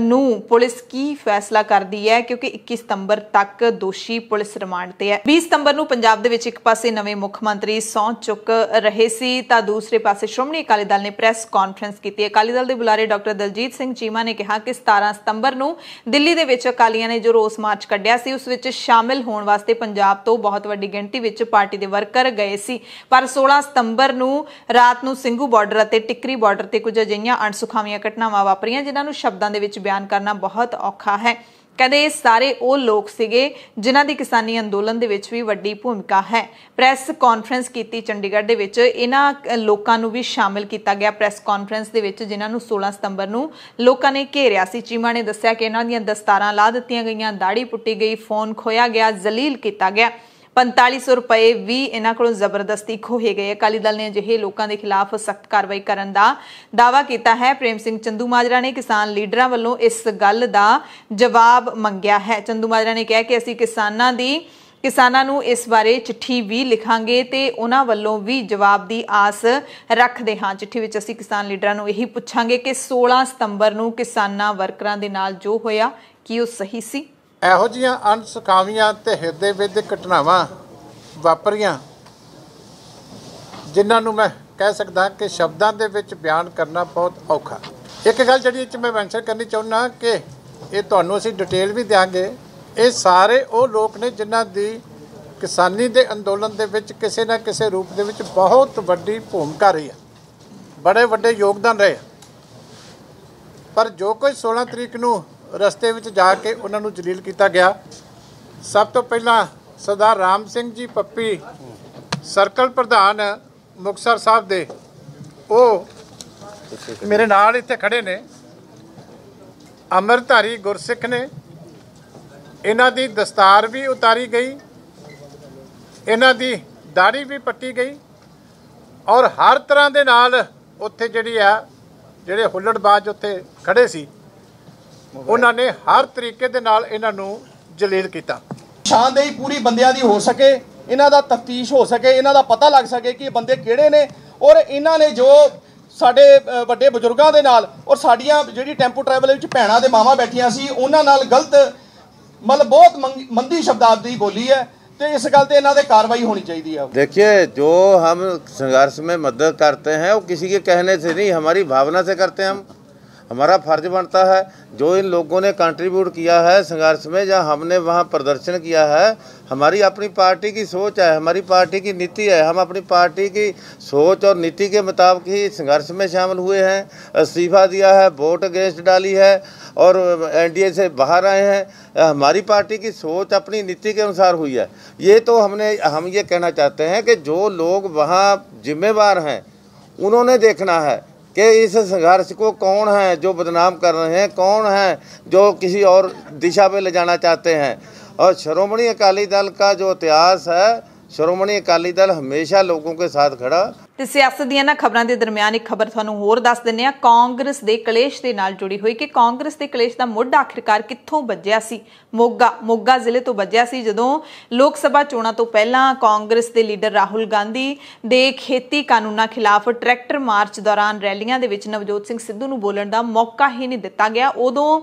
ਨੂੰ ਪੁਲਿਸ ਕੀ ਫੈਸਲਾ ਕਰਦੀ ਹੈ ਕਿਉਂਕਿ 21 ਸਤੰਬਰ ਤੱਕ ਦੋਸ਼ੀ ਪੁਲਿਸ ਰਿਮਾਂਡ ਤੇ ਹੈ 20 ਸਤੰਬਰ ਨੂੰ ਪੰਜਾਬ ਦੇ ਵਿੱਚ ਇੱਕ ਪਾਸੇ ਨਵੇਂ ਮੁੱਖ ਮੰਤਰੀ ਸੌਂ ਚੁੱਕ ਰਹੇ ਸੀ ਤਾਂ ਦੂਸਰੇ ਪਾਸੇ ਸ਼੍ਰੋਮਣੀ ਅਕਾਲੀ ਦਲ ਨੇ ਪ੍ਰੈਸ ਕਾਨਫਰੰਸ ਕੀਤੀ ਹੈ ਅਕਾਲੀ ਦਲ ਦੇ ਬੁਲਾਰੇ ਡਾਕਟਰ ਦਲਜੀਤ ਸਿੰਘ ਚੀਮਾ ਨੇ ਕਿਹਾ ਕਿ 17 ਸਤੰਬਰ ਨੂੰ ਦਿੱਲੀ ਦੇ ਵਿੱਚ ਅਕਾਲੀਆਂ ਨੇ ਜੋ ਰੋਸ ਮਾਰਚ ਕੱਢਿਆ ਸੀ ਉਸ ਵਿੱਚ ਸ਼ਾਮਿਲ ਹੋਣ ਵਾਸਤੇ ਪੰਜਾਬ ਤੋਂ ਬਹੁਤ ਵੱਡੀ ਗਿਣਤੀ ਵਿੱਚ ਪਾਰਟੀ ਦੇ ਵਰਕਰ ਗਏ ਸੀ ਪਰ 16 ਸਤੰਬਰ ਨੂੰ ਰਾਤ ਨੂੰ ਸਿੰਘੂ ਬਾਰਡਰ ਅਤੇ ਟਿੱਕਰੀ ਬਾਰਡਰ ਤੇ ਕੁਝ ਅਜਿਹੀਆਂ ਅਣਸੁਖਾਵੀਆਂ ਘਟਨਾਵਾਂ ਵਾਪਰੀਆਂ ਜਿਨ੍ਹਾਂ ਨੂੰ ਸ਼ਬਦਾਂ ਦੇ ਵਿੱਚ ਬਿਆਨ ਕਰਨਾ ਬਹੁਤ ਔਖਾ ਹੈ ਕਹਿੰਦੇ ਇਹ ਸਾਰੇ ਉਹ ਲੋਕ ਸੀਗੇ ਜਿਨ੍ਹਾਂ ਦੀ ਕਿਸਾਨੀ ਅੰਦੋਲਨ ਦੇ ਵਿੱਚ ਵੀ ਵੱਡੀ ਭੂਮਿਕਾ ਹੈ ਪ੍ਰੈਸ ਕਾਨਫਰੰਸ ਕੀਤੀ ਚੰਡੀਗੜ੍ਹ ਦੇ ਵਿੱਚ ਇਹਨਾਂ ਲੋਕਾਂ ਨੂੰ ਵੀ ਸ਼ਾਮਿਲ ਕੀਤਾ ਗਿਆ ਪ੍ਰੈਸ ਕਾਨਫਰੰਸ ਦੇ ਵਿੱਚ ਜਿਨ੍ਹਾਂ ਨੂੰ 16 ਸਤੰਬਰ ਨੂੰ ਲੋਕਾਂ ਨੇ ਘੇਰਿਆ ਸੀ ਚੀਮਾ ਨੇ ਦੱਸਿਆ ਕਿ ਇਹਨਾਂ ਦੀਆਂ ਦਸਤਾਰਾਂ ਲਾ ਦਿੱਤੀਆਂ ਗਈਆਂ ਦਾੜੀ ਪੁੱਟੀ ਗਈ ਫੋਨ ਖੋਇਆ ਗਿਆ ਜ਼ਲੀਲ ਕੀਤਾ ਗਿਆ 4500 ਰੁਪਏ ਵੀ ਇਹਨਾਂ ਕੋਲੋਂ ਜ਼ਬਰਦਸਤੀ ਖੋਹੇ ਗਏ ਅਕਾਲੀ ਦਲ ਨੇ ਅਜਿਹੇ ਲੋਕਾਂ ਦੇ ਖਿਲਾਫ ਸਖਤ ਕਾਰਵਾਈ ਕਰਨ ਦਾ ਦਾਵਾ ਕੀਤਾ ਹੈ ਪ੍ਰੇਮ ਸਿੰਘ ਚੰਦੂ ਮਾਜਰਾ ਨੇ ਕਿਸਾਨ ਲੀਡਰਾਂ ਵੱਲੋਂ ਇਸ ਗੱਲ ਦਾ ਜਵਾਬ ਮੰਗਿਆ ਹੈ ਚੰਦੂ ਮਾਜਰਾ ਨੇ ਕਿਹਾ ਕਿ ਅਸੀਂ ਕਿਸਾਨਾਂ ਦੀ ਕਿਸਾਨਾਂ ਨੂੰ ਇਸ ਬਾਰੇ ਚਿੱਠੀ ਵੀ ਲਿਖਾਂਗੇ ਤੇ ਉਹਨਾਂ ਵੱਲੋਂ ਵੀ ਜਵਾਬ ਦੀ ਆਸ ਰੱਖਦੇ ਹਾਂ ਚਿੱਠੀ ਵਿੱਚ ਅਸੀਂ ਕਿਸਾਨ ਲੀਡਰਾਂ ਨੂੰ ਇਹੀ ਪੁੱਛਾਂਗੇ ਕਿ 16 ਸਤੰਬਰ ਨੂੰ ਕਿਸਾਨਾਂ ਵਰਕਰਾਂ ਦੇ ਨਾਲ ਜੋ ਹੋਇਆ ਕੀ ਉਹ ਸਹੀ ਸੀ ਇਹੋ ਜੀਆਂ ਅਣਸਖਾਵੀਆਂ ਤੇ ਹਿਰਦੇ ਵਿੱਚ ਘਟਨਾਵਾਂ ਵਾਪਰੀਆਂ ਜਿਨ੍ਹਾਂ ਨੂੰ ਮੈਂ ਕਹਿ ਸਕਦਾ ਕਿ ਸ਼ਬਦਾਂ ਦੇ ਵਿੱਚ ਬਿਆਨ ਕਰਨਾ ਬਹੁਤ ਔਖਾ ਇੱਕ ਗੱਲ ਜਿਹੜੀ ਇੱਥੇ ਮੈਂ ਮੈਂਸ਼ਨ ਕਰਨੀ ਚਾਹੁੰਦਾ ਕਿ ਇਹ ਤੁਹਾਨੂੰ ਅਸੀਂ ਡਿਟੇਲ ਵੀ ਦਿਆਂਗੇ ਇਹ ਸਾਰੇ ਉਹ ਲੋਕ ਨੇ ਜਿਨ੍ਹਾਂ ਦੀ ਕਿਸਾਨੀ ਦੇ ਅੰਦੋਲਨ ਦੇ ਵਿੱਚ ਕਿਸੇ ਨਾ ਕਿਸੇ ਰੂਪ ਦੇ ਵਿੱਚ ਬਹੁਤ ਵੱਡੀ ਭੂਮਿਕਾ ਰਹੀ ਹੈ ਬੜੇ ਵੱਡੇ ਯੋਗਦਾਨ ਰਹੇ ਪਰ ਜੋ ਕੋਈ 16 ਤਰੀਕ ਨੂੰ ਰਸਤੇ ਵਿੱਚ ਜਾ ਕੇ ਉਹਨਾਂ ਨੂੰ ਜਲੀਲ ਕੀਤਾ ਗਿਆ ਸਭ ਤੋਂ ਪਹਿਲਾਂ ਸਰਦਾਰ ਰਾਮ ਸਿੰਘ ਜੀ ਪੱਪੀ ਸਰਕਲ ਪ੍ਰਧਾਨ ਮੁਕਸਰ ਸਾਹਿਬ ਦੇ ਉਹ ਮੇਰੇ ਨਾਲ ਇੱਥੇ ਖੜੇ ਨੇ ਅਮਰਧਾਰੀ ਗੁਰਸਿੱਖ ਨੇ ਇਹਨਾਂ ਦੀ ਦਸਤਾਰ ਵੀ ਉਤਾਰੀ ਗਈ ਇਹਨਾਂ ਦੀ ਦਾੜੀ ਵੀ ਪੱਟੀ ਗਈ ਔਰ ਹਰ ਤਰ੍ਹਾਂ ਦੇ ਨਾਲ ਉੱਥੇ ਜਿਹੜੀ ਆ ਜਿਹੜੇ ਹੁੱਲੜਬਾਜ਼ ਉੱਥੇ ਖੜੇ ਸੀ ਉਹਨਾਂ ਨੇ ਹਰ ਤਰੀਕੇ ਦੇ ਨਾਲ ਇਹਨਾਂ ਨੂੰ ਜਲੀਲ ਕੀਤਾ ਸ਼ਾਨਦੇਹੀ ਪੂਰੀ ਬੰਦਿਆਂ ਦੀ ਹੋ ਸਕੇ ਇਹਨਾਂ ਦਾ ਤਫਤੀਸ਼ ਹੋ ਸਕੇ ਇਹਨਾਂ ਦਾ ਪਤਾ ਲੱਗ ਸਕੇ ਕਿ ਬੰਦੇ ਕਿਹੜੇ ਨੇ ਔਰ ਇਹਨਾਂ ਨੇ ਜੋ ਸਾਡੇ ਵੱਡੇ ਬਜ਼ੁਰਗਾਂ ਦੇ ਨਾਲ ਔਰ ਸਾਡੀਆਂ ਜਿਹੜੀ ਟੈਂਪੋ ਟਰੈਵਲ ਵਿੱਚ ਭੈਣਾਂ ਦੇ ਮਾਵਾ ਬੈਠੀਆਂ ਸੀ ਉਹਨਾਂ ਨਾਲ ਗਲਤ ਮਤਲਬ ਬਹੁਤ ਮੰਦੀ ਦੀ ਬੋਲੀ ਹੈ ਤੇ ਇਸ ਗੱਲ ਤੇ ਇਹਨਾਂ ਦੇ ਕਾਰਵਾਈ ਹੋਣੀ ਚਾਹੀਦੀ देखिए ਦੇਖਿਏ ਜੋ ਹਮ ਸੰਘਰਸ਼ मदद ਮਦਦ ਕਰਤੇ ਹੈ ਉਹ ਕਿਸੇ ਕੇ से ਸੇ ਨਹੀਂ ਹਮਾਰੀ से ਸੇ ਕਰਤੇ ਹਮ हमारा फर्ज बनता है जो इन लोगों ने कंट्रीब्यूट किया है संघर्ष में या हमने वहाँ प्रदर्शन किया है हमारी अपनी पार्टी की सोच है हमारी पार्टी की नीति है हम अपनी पार्टी की सोच और नीति के मुताबिक ही संघर्ष में शामिल हुए हैं इस्तीफा दिया है वोट अगेंस्ट डाली है और एनडीए से बाहर आए हैं हमारी पार्टी की सोच अपनी नीति के अनुसार हुई है ये तो हमने हम ये कहना चाहते हैं कि जो लोग वहाँ जिम्मेवार हैं उन्होंने देखना है कि इस संघर्ष को कौन है जो बदनाम कर रहे हैं कौन है जो किसी और दिशा पे ले जाना चाहते हैं और श्रोमणी अकाली दल का जो इतिहास है श्रोमणी अकाली दल हमेशा लोगों के साथ खड़ा ਤੇ ਸਿਆਸਤ ਦੀਆਂ ਨਾ ਖਬਰਾਂ ਦੇ ਦਰਮਿਆਨ ਇੱਕ ਖਬਰ ਤੁਹਾਨੂੰ ਹੋਰ ਦੱਸ ਦਿੰਨੇ ਆ ਕਾਂਗਰਸ ਦੇ ਕਲੇਸ਼ ਦੇ ਨਾਲ ਜੁੜੀ ਹੋਈ ਕਿ ਕਾਂਗਰਸ ਦੇ ਕਲੇਸ਼ ਦਾ ਮੁੱਢ ਆਖਿਰਕਾਰ ਕਿੱਥੋਂ ਵੱਜਿਆ ਸੀ ਮੋਗਾ ਮੋਗਾ ਜ਼ਿਲ੍ਹੇ ਤੋਂ ਵੱਜਿਆ ਸੀ ਜਦੋਂ ਲੋਕ ਸਭਾ ਚੋਣਾਂ ਤੋਂ ਪਹਿਲਾਂ ਕਾਂਗਰਸ ਦੇ ਲੀਡਰ ਰਾਹੁਲ ਗਾਂਧੀ ਦੇ ਖੇਤੀ ਕਾਨੂੰਨਾਂ ਖਿਲਾਫ ਟਰੈਕਟਰ ਮਾਰਚ ਦੌਰਾਨ ਰੈਲੀਆਂ ਦੇ ਵਿੱਚ ਨਵਜੋਤ ਸਿੰਘ ਸਿੱਧੂ ਨੂੰ ਬੋਲਣ ਦਾ ਮੌਕਾ ਹੀ ਨਹੀਂ ਦਿੱਤਾ ਗਿਆ ਉਦੋਂ